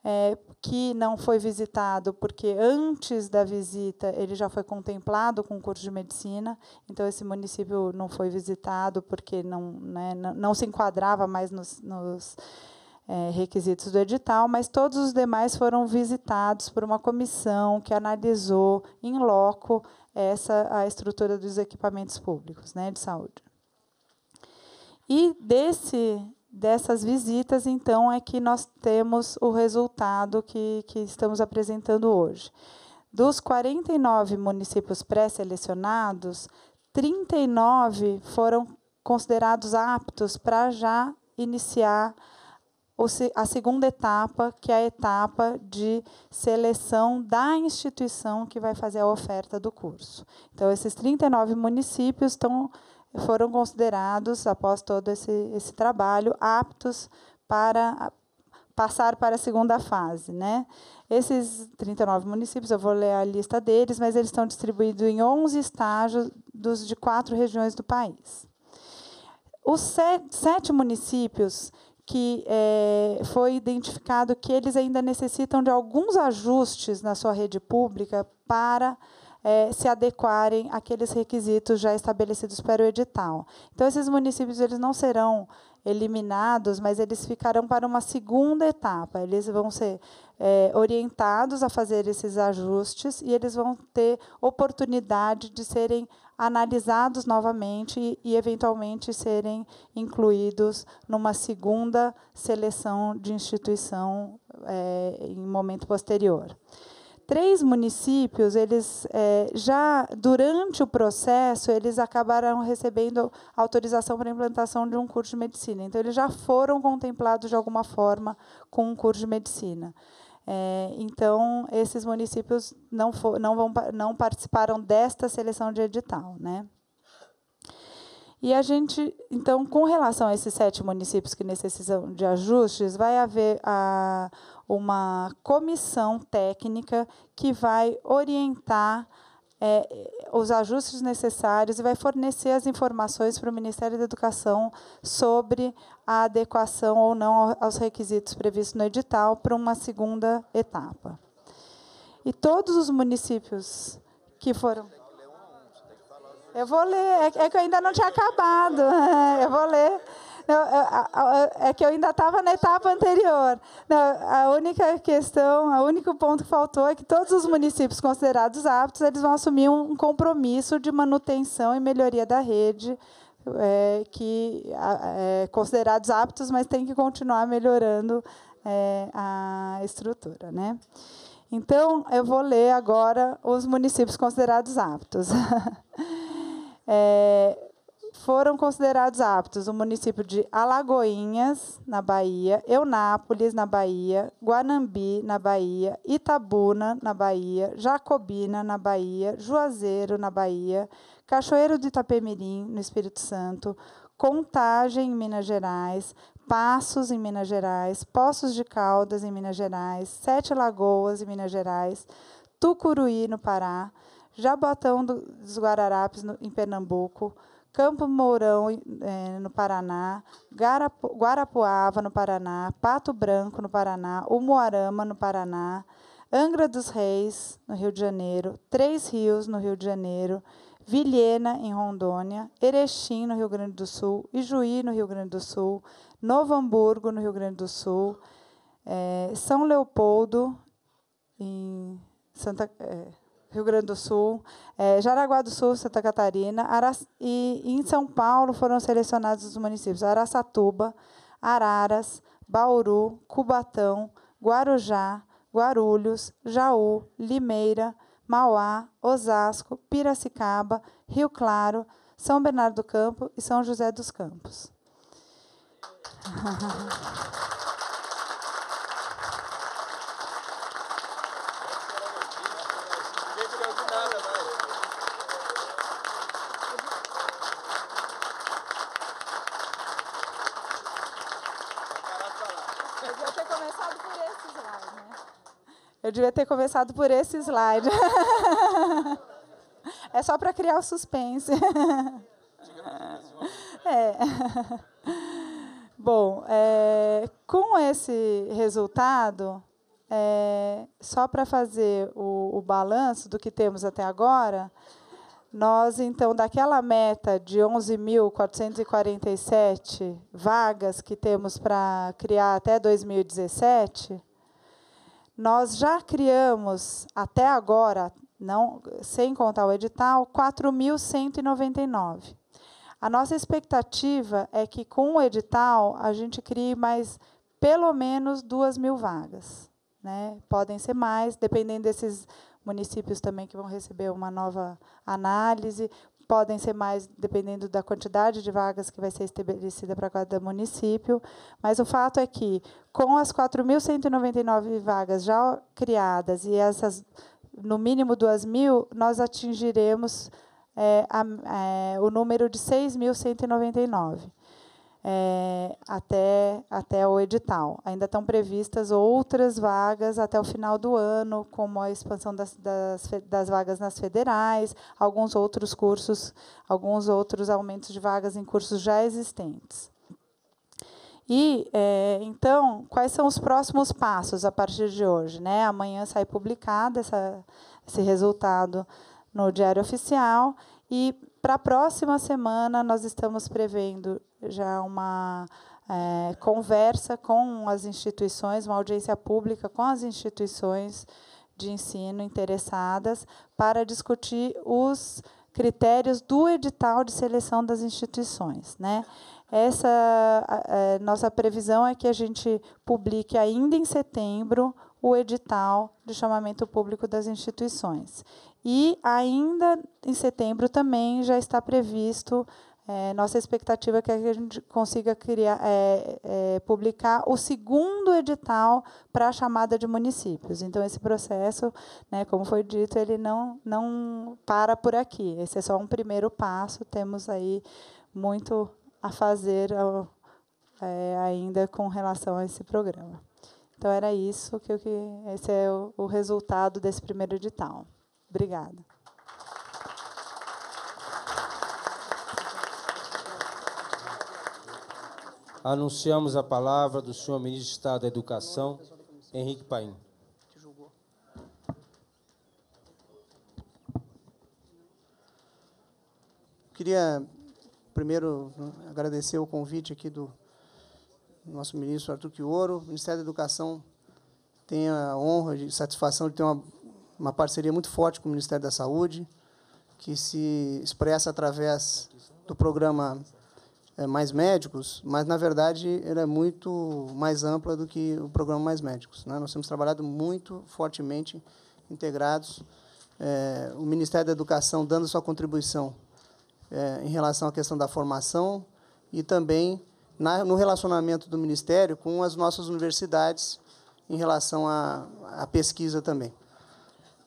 é, que não foi visitado, porque antes da visita ele já foi contemplado com o curso de medicina, então esse município não foi visitado porque não, né, não, não se enquadrava mais nos, nos é, requisitos do edital, mas todos os demais foram visitados por uma comissão que analisou em loco essa a estrutura dos equipamentos públicos né, de saúde. E desse, dessas visitas, então, é que nós temos o resultado que, que estamos apresentando hoje. Dos 49 municípios pré-selecionados, 39 foram considerados aptos para já iniciar a segunda etapa, que é a etapa de seleção da instituição que vai fazer a oferta do curso. Então, esses 39 municípios estão, foram considerados, após todo esse, esse trabalho, aptos para passar para a segunda fase. Né? Esses 39 municípios, eu vou ler a lista deles, mas eles estão distribuídos em 11 estágios dos, de quatro regiões do país. Os sete, sete municípios que é, foi identificado que eles ainda necessitam de alguns ajustes na sua rede pública para é, se adequarem àqueles requisitos já estabelecidos para o edital. Então, esses municípios eles não serão eliminados, mas eles ficarão para uma segunda etapa. Eles vão ser é, orientados a fazer esses ajustes e eles vão ter oportunidade de serem analisados novamente e, eventualmente, serem incluídos numa segunda seleção de instituição é, em momento posterior três municípios, eles é, já durante o processo, eles acabaram recebendo autorização para implantação de um curso de medicina. Então, eles já foram contemplados de alguma forma com um curso de medicina. É, então, esses municípios não, for, não, vão, não participaram desta seleção de edital. Né? E a gente, então, com relação a esses sete municípios que necessitam de ajustes, vai haver a, uma comissão técnica que vai orientar é, é, os ajustes necessários e vai fornecer as informações para o Ministério da Educação sobre a adequação ou não aos requisitos previstos no edital para uma segunda etapa. E todos os municípios que foram. Eu vou ler, é, é que eu ainda não tinha acabado. Eu vou ler. Não, é que eu ainda estava na etapa anterior. Não, a única questão, o único ponto que faltou é que todos os municípios considerados aptos, eles vão assumir um compromisso de manutenção e melhoria da rede, é, que é, considerados aptos, mas tem que continuar melhorando é, a estrutura, né? Então, eu vou ler agora os municípios considerados aptos. é, foram considerados aptos o município de Alagoinhas, na Bahia, Eunápolis, na Bahia, Guanambi, na Bahia, Itabuna, na Bahia, Jacobina, na Bahia, Juazeiro, na Bahia, Cachoeiro de Itapemirim, no Espírito Santo, Contagem, em Minas Gerais, Passos, em Minas Gerais, Poços de Caldas, em Minas Gerais, Sete Lagoas, em Minas Gerais, Tucuruí, no Pará, Jabotão dos Guararapes, no, em Pernambuco, Campo Mourão, eh, no Paraná, Garapu Guarapuava, no Paraná, Pato Branco, no Paraná, Umuarama, no Paraná, Angra dos Reis, no Rio de Janeiro, Três Rios, no Rio de Janeiro, Vilhena, em Rondônia, Erechim, no Rio Grande do Sul, Ijuí, no Rio Grande do Sul, Novo Hamburgo, no Rio Grande do Sul, eh, São Leopoldo, em Santa... Eh, Rio Grande do Sul, é, Jaraguá do Sul, Santa Catarina, Aras, e, em São Paulo foram selecionados os municípios Araçatuba, Araras, Bauru, Cubatão, Guarujá, Guarulhos, Jaú, Limeira, Mauá, Osasco, Piracicaba, Rio Claro, São Bernardo do Campo e São José dos Campos. Eu devia ter começado por esse slide. É só para criar o suspense. É. Bom, é, com esse resultado, é, só para fazer o, o balanço do que temos até agora, nós, então, daquela meta de 11.447 vagas que temos para criar até 2017, nós já criamos, até agora, não, sem contar o edital, 4.199. A nossa expectativa é que com o edital a gente crie mais pelo menos duas mil vagas. Né? Podem ser mais, dependendo desses municípios também que vão receber uma nova análise podem ser mais dependendo da quantidade de vagas que vai ser estabelecida para cada município, mas o fato é que com as 4.199 vagas já criadas e essas no mínimo 2.000, nós atingiremos é, a, é, o número de 6.199 é, até, até o edital. Ainda estão previstas outras vagas até o final do ano, como a expansão das, das, das vagas nas federais, alguns outros cursos, alguns outros aumentos de vagas em cursos já existentes. E é, então, quais são os próximos passos a partir de hoje? Né? Amanhã sai publicado essa, esse resultado no Diário Oficial e para a próxima semana nós estamos prevendo já é uma é, conversa com as instituições, uma audiência pública com as instituições de ensino interessadas para discutir os critérios do edital de seleção das instituições, né? Essa é, nossa previsão é que a gente publique ainda em setembro o edital de chamamento público das instituições. E ainda em setembro também já está previsto é, nossa expectativa é que a gente consiga criar, é, é, publicar o segundo edital para a chamada de municípios. Então, esse processo, né, como foi dito, ele não, não para por aqui. Esse é só um primeiro passo. Temos aí muito a fazer é, ainda com relação a esse programa. Então, era isso que que esse é o, o resultado desse primeiro edital. Obrigada. Anunciamos a palavra do senhor ministro de Estado da Educação, Henrique Paim. Queria primeiro agradecer o convite aqui do nosso ministro Arthur Quioro. O Ministério da Educação tem a honra e satisfação de ter uma, uma parceria muito forte com o Ministério da Saúde, que se expressa através do programa é, mais Médicos, mas na verdade ela é muito mais ampla do que o programa Mais Médicos. Né? Nós temos trabalhado muito fortemente integrados, é, o Ministério da Educação dando sua contribuição é, em relação à questão da formação e também na, no relacionamento do Ministério com as nossas universidades em relação à pesquisa também.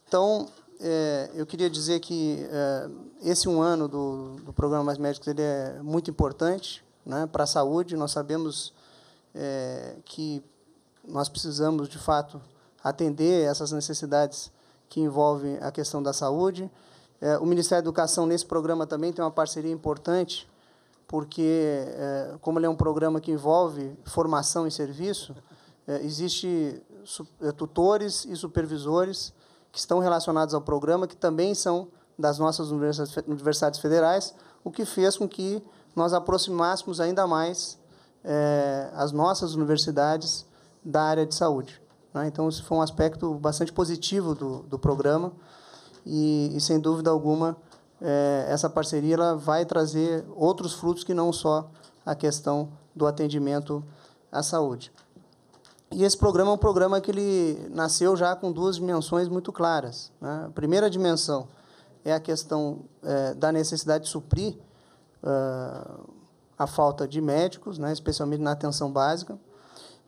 Então, é, eu queria dizer que é, esse um ano do, do programa Mais Médicos ele é muito importante né, para a saúde. Nós sabemos é, que nós precisamos, de fato, atender essas necessidades que envolvem a questão da saúde. É, o Ministério da Educação, nesse programa, também tem uma parceria importante, porque, é, como ele é um programa que envolve formação e serviço, é, existe é, tutores e supervisores que estão relacionados ao programa, que também são das nossas universidades federais, o que fez com que nós aproximássemos ainda mais é, as nossas universidades da área de saúde. Né? Então, isso foi um aspecto bastante positivo do, do programa e, e sem dúvida alguma, é, essa parceria ela vai trazer outros frutos que não só a questão do atendimento à saúde. E esse programa é um programa que ele nasceu já com duas dimensões muito claras. Né? A primeira dimensão é a questão é, da necessidade de suprir uh, a falta de médicos, né, especialmente na atenção básica.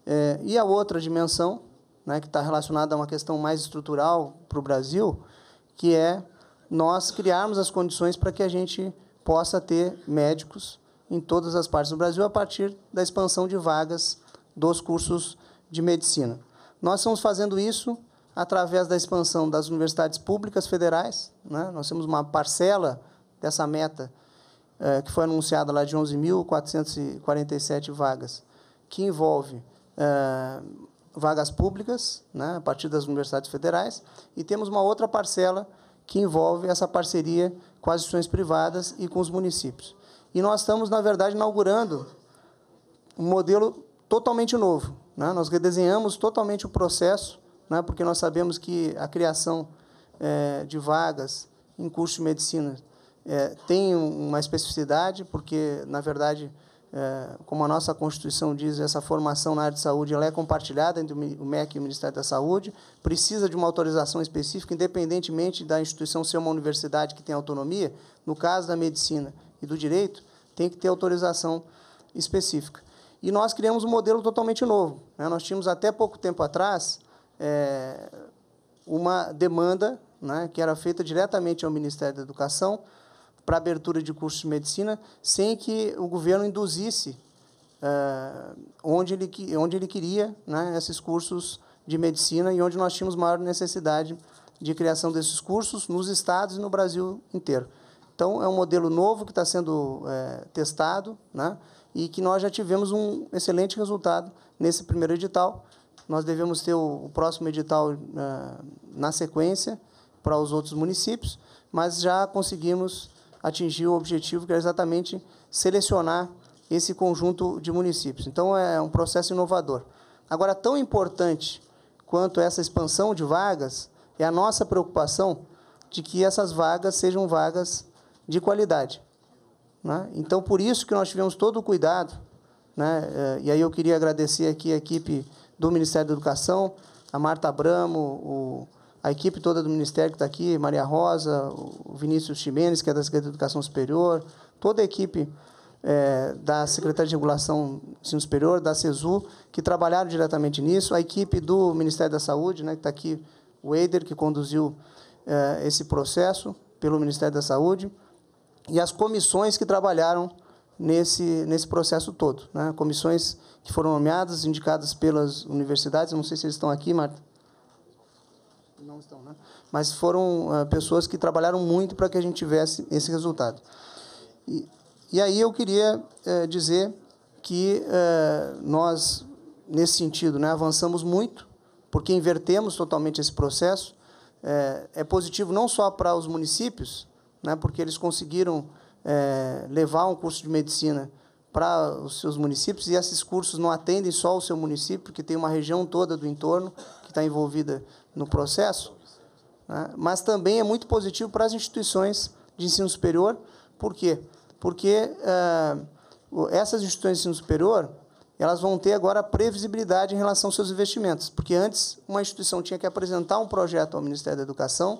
É, e a outra dimensão, né, que está relacionada a uma questão mais estrutural para o Brasil, que é nós criarmos as condições para que a gente possa ter médicos em todas as partes do Brasil a partir da expansão de vagas dos cursos de medicina. Nós estamos fazendo isso através da expansão das universidades públicas federais. Né? Nós temos uma parcela dessa meta é, que foi anunciada lá de 11.447 vagas, que envolve é, vagas públicas né, a partir das universidades federais, e temos uma outra parcela que envolve essa parceria com as instituições privadas e com os municípios. E nós estamos, na verdade, inaugurando um modelo totalmente novo, né? Nós redesenhamos totalmente o processo, né? porque nós sabemos que a criação é, de vagas em curso de medicina é, tem uma especificidade, porque, na verdade, é, como a nossa Constituição diz, essa formação na área de saúde ela é compartilhada entre o MEC e o Ministério da Saúde, precisa de uma autorização específica, independentemente da instituição ser uma universidade que tem autonomia, no caso da medicina e do direito, tem que ter autorização específica. E nós criamos um modelo totalmente novo. Né? Nós tínhamos até pouco tempo atrás é, uma demanda né, que era feita diretamente ao Ministério da Educação para abertura de cursos de medicina, sem que o governo induzisse é, onde, ele, onde ele queria né, esses cursos de medicina e onde nós tínhamos maior necessidade de criação desses cursos nos estados e no Brasil inteiro. Então, é um modelo novo que está sendo é, testado, né? e que nós já tivemos um excelente resultado nesse primeiro edital. Nós devemos ter o, próximo edital eh, na, sequência para os outros municípios, mas já conseguimos atingir o objetivo que é exatamente selecionar esse conjunto de municípios. Então é um processo inovador. Agora, tão importante quanto essa expansão de vagas, é a nossa preocupação de que essas vagas sejam vagas de qualidade. Né? Então, por isso que nós tivemos todo o cuidado. Né? Eh, e aí eu queria agradecer aqui a equipe do Ministério da Educação, a Marta Abramo, o, a equipe toda do Ministério que está aqui, Maria Rosa, o Vinícius Ximenes, que é da Secretaria de Educação Superior, toda a equipe é, da Secretaria de Regulação do Ensino Superior, da CESU, que trabalharam diretamente nisso, a equipe do Ministério da Saúde, né, que está aqui, o Eider, que conduziu é, esse processo pelo Ministério da Saúde, e as comissões que trabalharam nesse, nesse processo todo. Né? Comissões que foram nomeadas, indicadas pelas universidades, não sei se eles estão aqui, Marta. Não estão, né? Mas foram uh, pessoas que trabalharam muito para que a gente tivesse esse resultado. E, e aí eu queria uh, dizer que uh, nós, nesse sentido, né, avançamos muito, porque invertemos totalmente esse processo. É positivo não só para os municípios, né, porque eles conseguiram é, levar um curso de medicina para os seus municípios e esses cursos não atendem só o seu município, que tem uma região toda do entorno que está envolvida no processo, né, mas também é muito positivo para as instituições de ensino superior, por quê? Porque é, essas instituições de ensino superior elas vão ter agora previsibilidade em relação aos seus investimentos, porque antes uma instituição tinha que apresentar um projeto ao Ministério da Educação,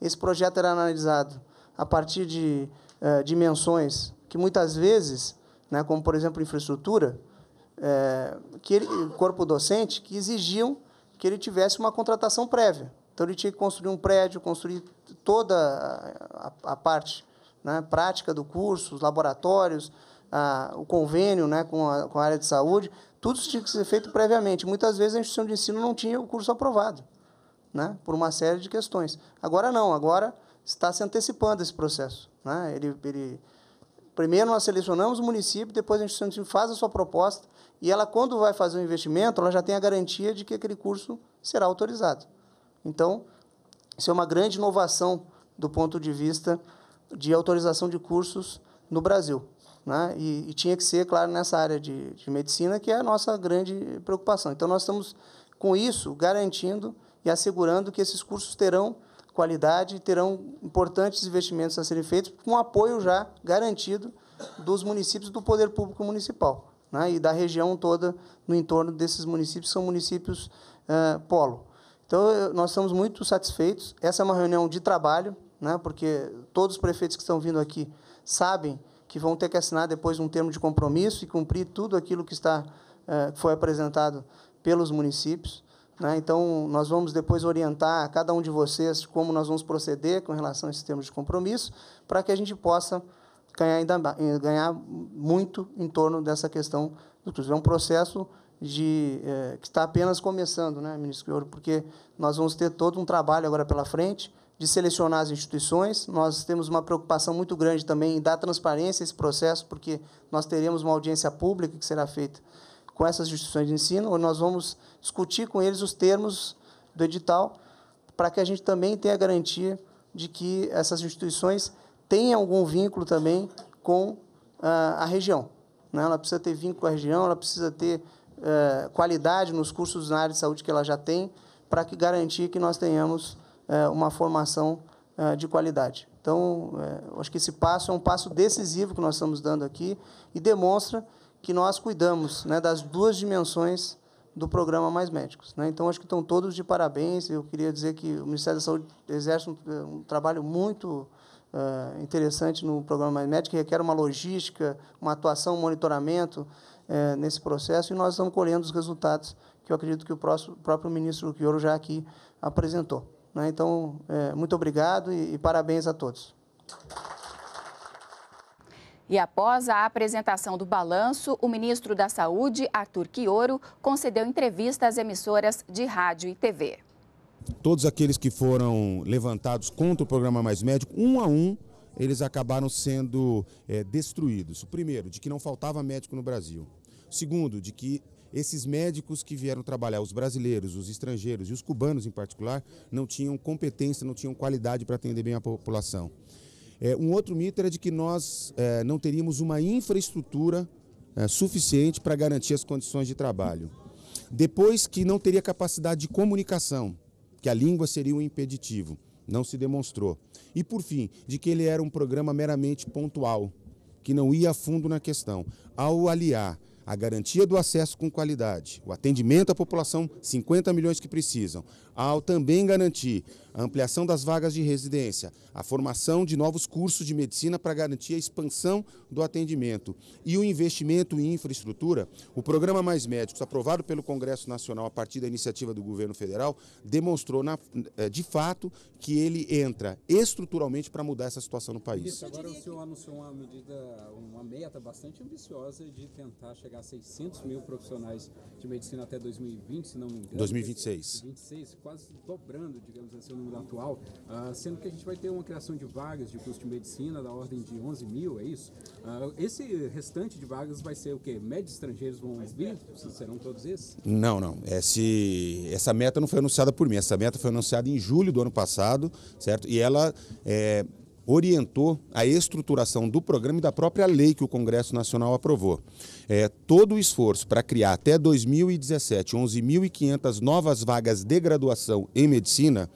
esse projeto era analisado a partir de uh, dimensões que muitas vezes, né, como por exemplo infraestrutura, é, que ele, corpo docente, que exigiam que ele tivesse uma contratação prévia. Então ele tinha que construir um prédio, construir toda a, a parte né, prática do curso, os laboratórios, a, o convênio né, com, a, com a área de saúde, tudo isso tinha que ser feito previamente. Muitas vezes a instituição de ensino não tinha o curso aprovado, né, por uma série de questões. Agora não, agora está se antecipando esse processo. Né? Ele, ele, primeiro nós selecionamos o município, depois a instituição faz a sua proposta e ela, quando vai fazer o investimento, ela já tem a garantia de que aquele curso será autorizado. Então, isso é uma grande inovação do ponto de vista de autorização de cursos no Brasil. Né? E, e, tinha que ser, claro, nessa área de, de medicina, que é a nossa grande preocupação. Então, nós estamos, com isso, garantindo e assegurando que esses cursos terão qualidade e terão importantes investimentos a serem feitos com apoio já garantido dos municípios do poder público municipal né, e da região toda no entorno desses municípios, são municípios eh, polo. Então, nós estamos muito satisfeitos. Essa é uma reunião de trabalho, né, porque todos os prefeitos que estão vindo aqui sabem que vão ter que assinar depois um termo de compromisso e cumprir tudo aquilo que está, eh, foi apresentado pelos municípios. Né? Então, nós vamos depois orientar cada um de vocês como nós vamos proceder com relação a esses termos de compromisso, para que a gente possa ganhar, ainda, eh, ganhar muito em torno dessa questão do É um processo de, é, que está apenas começando, né, ministro Ouro, porque nós vamos ter todo um trabalho agora pela frente de selecionar as instituições. Nós temos uma preocupação muito grande também em dar transparência a esse processo, porque nós teremos uma audiência pública que será feita com essas instituições de ensino, nós vamos discutir com eles os termos do edital, para que a gente também tenha garantia de que essas instituições tenham algum vínculo também com ah, a região. Né? Ela precisa ter vínculo com a região, ela precisa ter eh, qualidade nos cursos na área de saúde que ela já tem, para que garantir que nós tenhamos eh, uma formação eh, de qualidade. Então, acho que esse passo é um passo decisivo que nós estamos dando aqui e demonstra que nós cuidamos né, das duas dimensões do programa Mais Médicos. Né? Então, acho que estão todos de parabéns. Eu queria dizer que o Ministério da Saúde exerce um, um trabalho muito uh, interessante no programa Mais Médicos, que requer uma logística, uma atuação, um monitoramento uh, nesse processo, e nós estamos colhendo os resultados que eu acredito que o próximo, próprio ministro Quioro já aqui apresentou. Né? Então, uh, muito obrigado e, e parabéns a todos. E após a apresentação do balanço, o ministro da Saúde, Arthur Quioro, concedeu entrevista às emissoras de rádio e TV. Todos aqueles que foram levantados contra o programa Mais Médico, um a um, eles acabaram sendo é, destruídos. Primeiro, de que não faltava médico no Brasil. Segundo, de que esses médicos que vieram trabalhar, os brasileiros, os estrangeiros e os cubanos em particular, não tinham competência, não tinham qualidade para atender bem a população. É, um outro mito era de que nós é, não teríamos uma infraestrutura é, suficiente para garantir as condições de trabalho. Depois que não teria capacidade de comunicação, que a língua seria um impeditivo, não se demonstrou. E por fim, de que ele era um programa meramente pontual, que não ia a fundo na questão. Ao aliar a garantia do acesso com qualidade, o atendimento à população, 50 milhões que precisam, ao também garantir a ampliação das vagas de residência, a formação de novos cursos de medicina para garantir a expansão do atendimento e o investimento em infraestrutura, o programa Mais Médicos, aprovado pelo Congresso Nacional a partir da iniciativa do governo federal, demonstrou na, eh, de fato que ele entra estruturalmente para mudar essa situação no país. agora o senhor anunciou uma medida, uma meta bastante ambiciosa de tentar chegar a 600 mil profissionais de medicina até 2020, se não me engano. 2026. 2026, quase dobrando, digamos assim, atual, uh, sendo que a gente vai ter uma criação de vagas de curso de medicina da ordem de 11 mil, é isso? Uh, esse restante de vagas vai ser o quê? Médios estrangeiros vão vir? Serão todos esses? Não, não. Esse, essa meta não foi anunciada por mim. Essa meta foi anunciada em julho do ano passado, certo? E ela é, orientou a estruturação do programa e da própria lei que o Congresso Nacional aprovou. É, todo o esforço para criar até 2017 11.500 novas vagas de graduação em medicina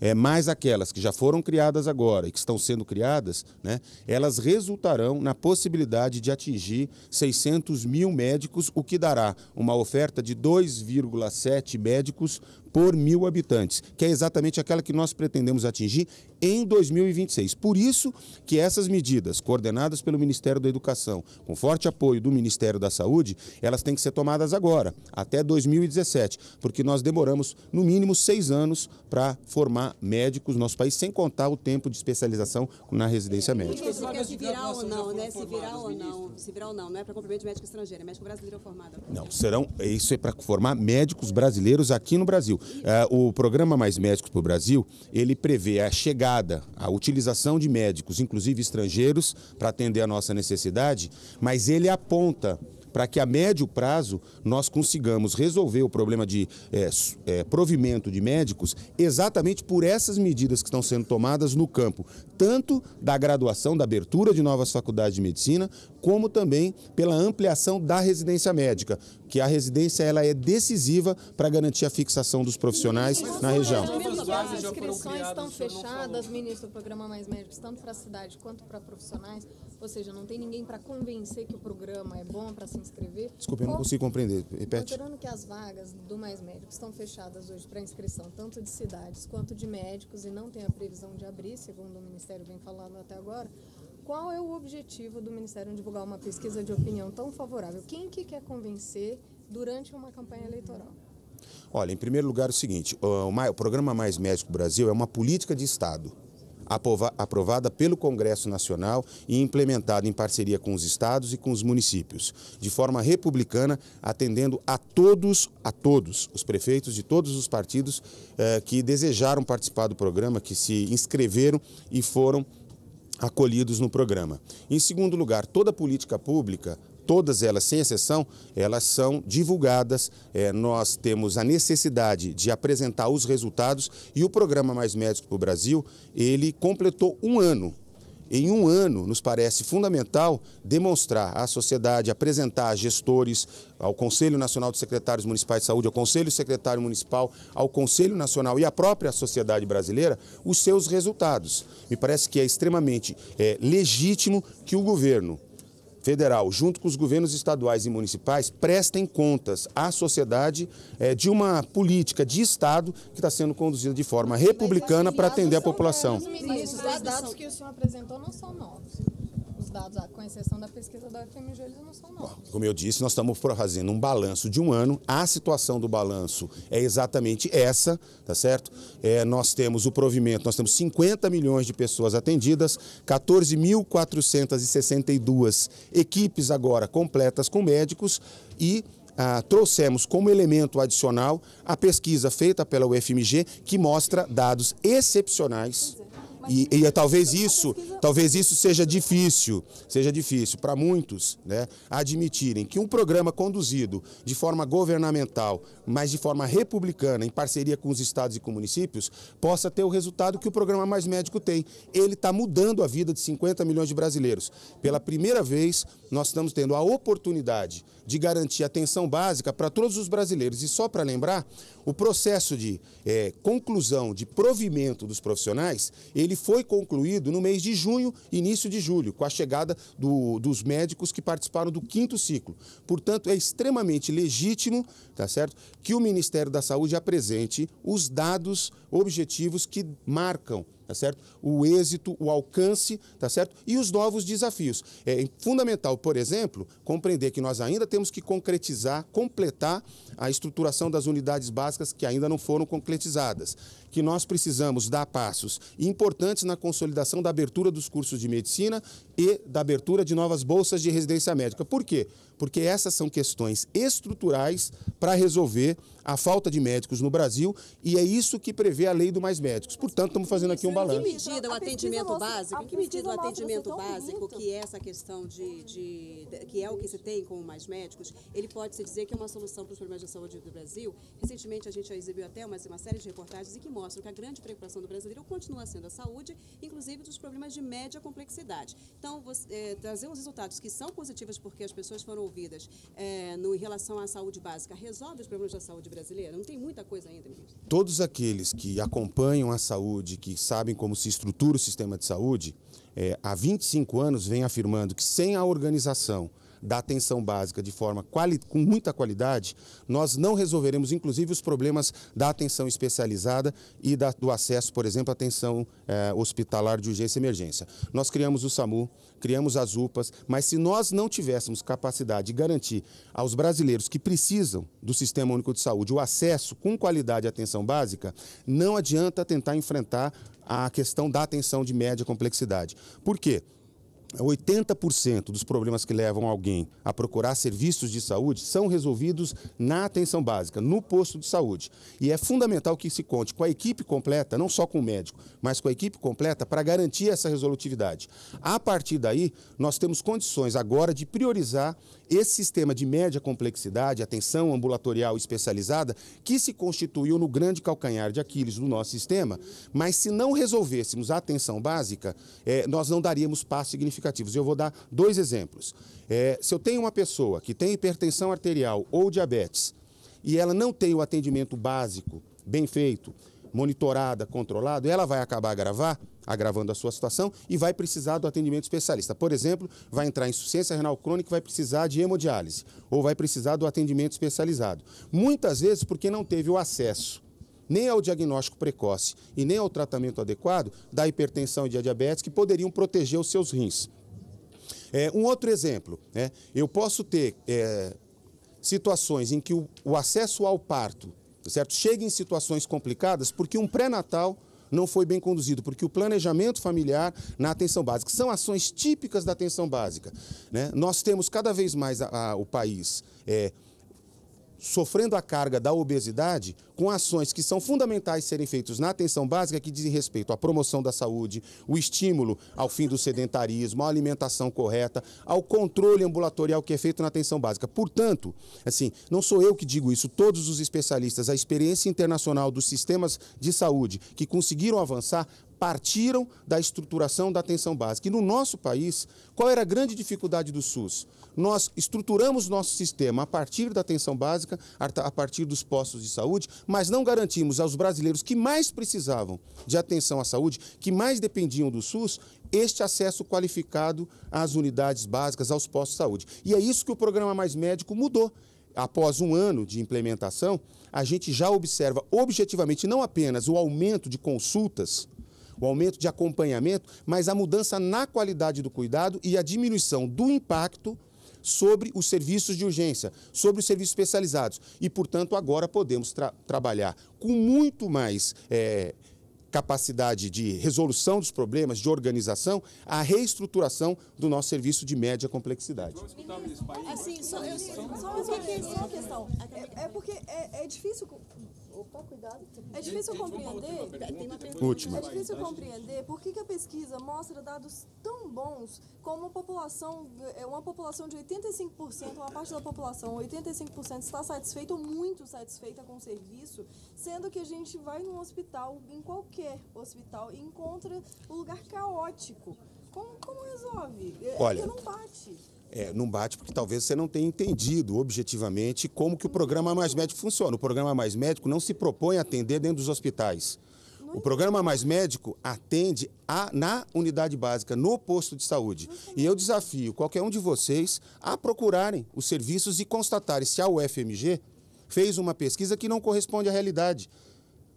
é, mais aquelas que já foram criadas agora e que estão sendo criadas, né, elas resultarão na possibilidade de atingir 600 mil médicos, o que dará uma oferta de 2,7 médicos por mil habitantes, que é exatamente aquela que nós pretendemos atingir em 2026. Por isso que essas medidas, coordenadas pelo Ministério da Educação, com forte apoio do Ministério da Saúde, elas têm que ser tomadas agora, até 2017, porque nós demoramos no mínimo seis anos para formar médicos no nosso país, sem contar o tempo de especialização na residência é, médica. É, é, é, se virar ou não, né? Se virar ou não, se virar ou não, não é para comprimento de médico estrangeiro, é médico brasileiro formado. Não, serão, isso é para formar médicos brasileiros aqui no Brasil. Uh, o programa Mais Médicos para o Brasil, ele prevê a chegada, a utilização de médicos, inclusive estrangeiros, para atender a nossa necessidade, mas ele aponta para que a médio prazo nós consigamos resolver o problema de é, é, provimento de médicos exatamente por essas medidas que estão sendo tomadas no campo, tanto da graduação, da abertura de novas faculdades de medicina, como também pela ampliação da residência médica, que a residência ela é decisiva para garantir a fixação dos profissionais ministro, na região. As inscrições estão fechadas, ministro, do programa Mais Médicos, tanto para a cidade quanto para profissionais, ou seja, não tem ninguém para convencer que o programa é bom para se inscrever. Desculpe, eu não consigo compreender. Repete. Considerando que as vagas do Mais Médicos estão fechadas hoje para inscrição, tanto de cidades quanto de médicos, e não tem a previsão de abrir, segundo o Ministério Ministério vem falando até agora, qual é o objetivo do Ministério em divulgar uma pesquisa de opinião tão favorável? Quem que quer convencer durante uma campanha eleitoral? Olha, em primeiro lugar, é o seguinte: o programa Mais Médico Brasil é uma política de Estado aprovada pelo Congresso Nacional e implementada em parceria com os estados e com os municípios, de forma republicana, atendendo a todos, a todos, os prefeitos de todos os partidos eh, que desejaram participar do programa, que se inscreveram e foram acolhidos no programa. Em segundo lugar, toda política pública todas elas, sem exceção, elas são divulgadas. É, nós temos a necessidade de apresentar os resultados e o programa Mais Médicos para o Brasil, ele completou um ano. Em um ano, nos parece fundamental demonstrar à sociedade, apresentar a gestores, ao Conselho Nacional de Secretários Municipais de Saúde, ao Conselho Secretário Municipal, ao Conselho Nacional e à própria sociedade brasileira os seus resultados. Me parece que é extremamente é, legítimo que o governo, Federal, junto com os governos estaduais e municipais, prestem contas à sociedade é, de uma política de Estado que está sendo conduzida de forma republicana para atender a população. os dados que o senhor apresentou não são novos dados, com exceção da pesquisa da UFMG, eles não são novos. como eu disse, nós estamos fazendo um balanço de um ano. A situação do balanço é exatamente essa, tá certo? É, nós temos o provimento, nós temos 50 milhões de pessoas atendidas, 14.462 equipes agora completas com médicos e ah, trouxemos como elemento adicional a pesquisa feita pela UFMG, que mostra dados excepcionais e, e é talvez isso, talvez isso seja difícil, seja difícil para muitos, né, admitirem que um programa conduzido de forma governamental, mas de forma republicana, em parceria com os estados e com municípios, possa ter o resultado que o programa Mais Médico tem. Ele está mudando a vida de 50 milhões de brasileiros. Pela primeira vez, nós estamos tendo a oportunidade de garantir atenção básica para todos os brasileiros. E só para lembrar, o processo de é, conclusão, de provimento dos profissionais, ele foi concluído no mês de junho, início de julho, com a chegada do, dos médicos que participaram do quinto ciclo. Portanto, é extremamente legítimo, tá certo, que o Ministério da Saúde apresente os dados objetivos que marcam tá certo? O êxito, o alcance, tá certo? E os novos desafios. É fundamental, por exemplo, compreender que nós ainda temos que concretizar, completar a estruturação das unidades básicas que ainda não foram concretizadas que nós precisamos dar passos importantes na consolidação da abertura dos cursos de medicina e da abertura de novas bolsas de residência médica. Por quê? Porque essas são questões estruturais para resolver a falta de médicos no Brasil e é isso que prevê a lei do mais médicos. Portanto, estamos fazendo aqui um balanço. Em que medida o atendimento básico, em que medida o atendimento tá básico, que é essa questão de, de, que é o que se tem com mais médicos, ele pode se dizer que é uma solução para os problemas de saúde do Brasil? Recentemente a gente exibiu até uma, uma série de reportagens em que mostram que a grande preocupação do brasileiro continua sendo a saúde, inclusive dos problemas de média complexidade. Então, você, é, trazer uns resultados que são positivos porque as pessoas foram ouvidas é, no, em relação à saúde básica resolve os problemas da saúde brasileira? Não tem muita coisa ainda, ministro? Todos aqueles que acompanham a saúde, que sabem como se estrutura o sistema de saúde, é, há 25 anos vem afirmando que sem a organização da atenção básica de forma com muita qualidade, nós não resolveremos, inclusive, os problemas da atenção especializada e da, do acesso, por exemplo, à atenção eh, hospitalar de urgência e emergência. Nós criamos o SAMU, criamos as UPAs, mas se nós não tivéssemos capacidade de garantir aos brasileiros que precisam do Sistema Único de Saúde o acesso com qualidade à atenção básica, não adianta tentar enfrentar a questão da atenção de média complexidade. Por quê? 80% é, dos problemas que levam alguém a procurar serviços de saúde são resolvidos na atenção básica, no posto de saúde. E é fundamental que se conte com a equipe completa, não só com o médico, mas com a equipe completa para garantir essa resolutividade. A partir daí, nós temos condições agora de priorizar esse sistema de média complexidade, atenção ambulatorial especializada, que se constituiu no grande calcanhar de Aquiles do nosso sistema, mas se não resolvêssemos a atenção básica, é, nós não daríamos passos significativos. Eu vou dar dois exemplos. É, se eu tenho uma pessoa que tem hipertensão arterial ou diabetes e ela não tem o atendimento básico bem feito, monitorada, controlada, ela vai acabar agravar, agravando a sua situação e vai precisar do atendimento especialista. Por exemplo, vai entrar em insuficiência renal crônica e vai precisar de hemodiálise ou vai precisar do atendimento especializado. Muitas vezes porque não teve o acesso nem ao diagnóstico precoce e nem ao tratamento adequado da hipertensão e da diabetes que poderiam proteger os seus rins. É, um outro exemplo, né? eu posso ter é, situações em que o, o acesso ao parto certo? Chega em situações complicadas porque um pré-natal não foi bem conduzido, porque o planejamento familiar na atenção básica são ações típicas da atenção básica. Né? Nós temos cada vez mais a, a, o país. É, sofrendo a carga da obesidade com ações que são fundamentais serem feitas na atenção básica que dizem respeito à promoção da saúde, o estímulo ao fim do sedentarismo, à alimentação correta, ao controle ambulatorial que é feito na atenção básica. Portanto, assim, não sou eu que digo isso, todos os especialistas, a experiência internacional dos sistemas de saúde que conseguiram avançar partiram da estruturação da atenção básica. E no nosso país, qual era a grande dificuldade do SUS? Nós estruturamos nosso sistema a partir da atenção básica, a partir dos postos de saúde, mas não garantimos aos brasileiros que mais precisavam de atenção à saúde, que mais dependiam do SUS, este acesso qualificado às unidades básicas, aos postos de saúde. E é isso que o programa Mais Médico mudou após um ano de implementação, a gente já observa objetivamente não apenas o aumento de consultas o aumento de acompanhamento, mas a mudança na qualidade do cuidado e a diminuição do impacto sobre os serviços de urgência, sobre os serviços especializados. E, portanto, agora podemos tra trabalhar com muito mais. É, capacidade de resolução dos problemas, de organização, a reestruturação do nosso serviço de média complexidade. Assim, só, eu, só uma questão. É, é porque é, é difícil Opa, cuidado. É difícil compreender. Última. É difícil compreender por que, a pesquisa mostra dados tão bons como uma população, é, uma população de 85%, uma parte da população, 85% está satisfeita ou muito satisfeita com o serviço, sendo que a gente vai num hospital, em qualquer hospital, e encontra um lugar caótico. Como, como resolve? É, é Olha, não bate. É, não bate porque talvez você não tenha entendido objetivamente como que o programa Mais Médico funciona. O programa Mais Médico não se propõe a atender dentro dos hospitais. O programa Mais Médico atende a, na unidade básica, no posto de saúde. E eu desafio qualquer um de vocês a procurarem os serviços e constatarem se a UFMG fez uma pesquisa que não corresponde à realidade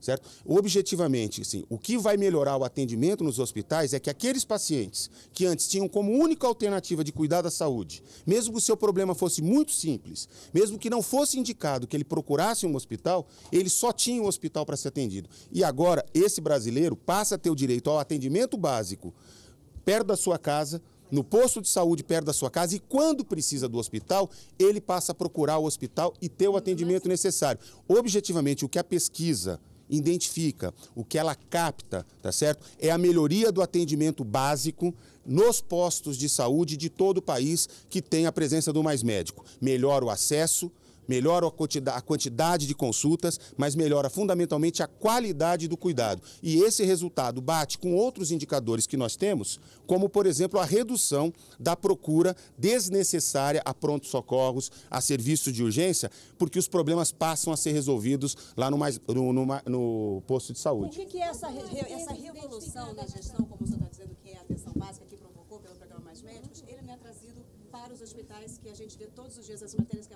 certo? Objetivamente, assim, o que vai melhorar o atendimento nos hospitais é que aqueles pacientes que antes tinham como única alternativa de cuidar da saúde, mesmo que o seu problema fosse muito simples, mesmo que não fosse indicado que ele procurasse um hospital, ele só tinha um hospital para ser atendido. E agora esse brasileiro passa a ter o direito ao atendimento básico perto da sua casa, no posto de saúde perto da sua casa e quando precisa do hospital, ele passa a procurar o hospital e ter o atendimento necessário. Objetivamente, o que a pesquisa identifica, o que ela capta, tá certo? É a melhoria do atendimento básico nos postos de saúde de todo o país que tem a presença do Mais Médico. Melhora o acesso, Melhora a quantidade de consultas, mas melhora fundamentalmente a qualidade do cuidado. E esse resultado bate com outros indicadores que nós temos, como, por exemplo, a redução da procura desnecessária a prontos-socorros, a serviços de urgência, porque os problemas passam a ser resolvidos lá no, mais, no, no, no posto de saúde. O que, que essa, re, essa revolução na gestão, como o senhor está dizendo, que é a atenção básica que provocou pelo programa Mais Médicos, ele não é trazido para os hospitais que a gente vê todos os dias as matérias que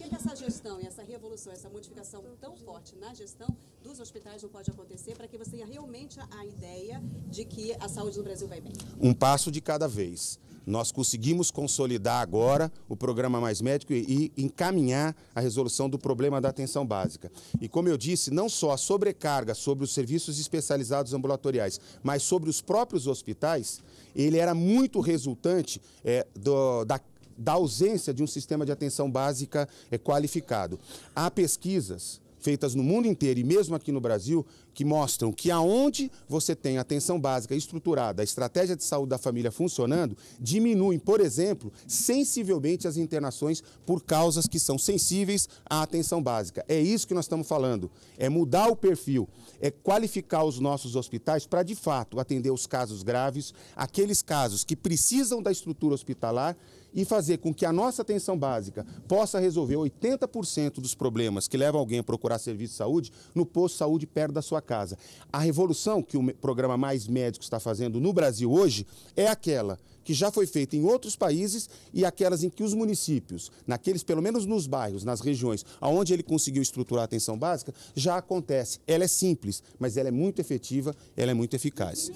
que, que essa gestão e essa revolução, essa modificação tão forte na gestão dos hospitais não pode acontecer para que você tenha realmente a ideia de que a saúde no Brasil vai bem? Um passo de cada vez. Nós conseguimos consolidar agora o programa Mais Médico e encaminhar a resolução do problema da atenção básica. E como eu disse, não só a sobrecarga sobre os serviços especializados ambulatoriais, mas sobre os próprios hospitais, ele era muito resultante é, do, da da ausência de um sistema de atenção básica é, qualificado. Há pesquisas feitas no mundo inteiro e mesmo aqui no Brasil que mostram que aonde você tem atenção básica estruturada, a estratégia de saúde da família funcionando, diminuem, por exemplo, sensivelmente as internações por causas que são sensíveis à atenção básica. É isso que nós estamos falando. É mudar o perfil, é qualificar os nossos hospitais para de fato atender os casos graves, aqueles casos que precisam da estrutura hospitalar e fazer com que a nossa atenção básica possa resolver 80% dos problemas que levam alguém a procurar serviço de saúde no posto de saúde perto da sua casa. A revolução que o programa Mais Médicos está fazendo no Brasil hoje é aquela que já foi feita em outros países e aquelas em que os municípios, naqueles pelo menos nos bairros, nas regiões onde ele conseguiu estruturar a atenção básica, já acontece. Ela é simples, mas ela é muito efetiva, ela é muito eficaz.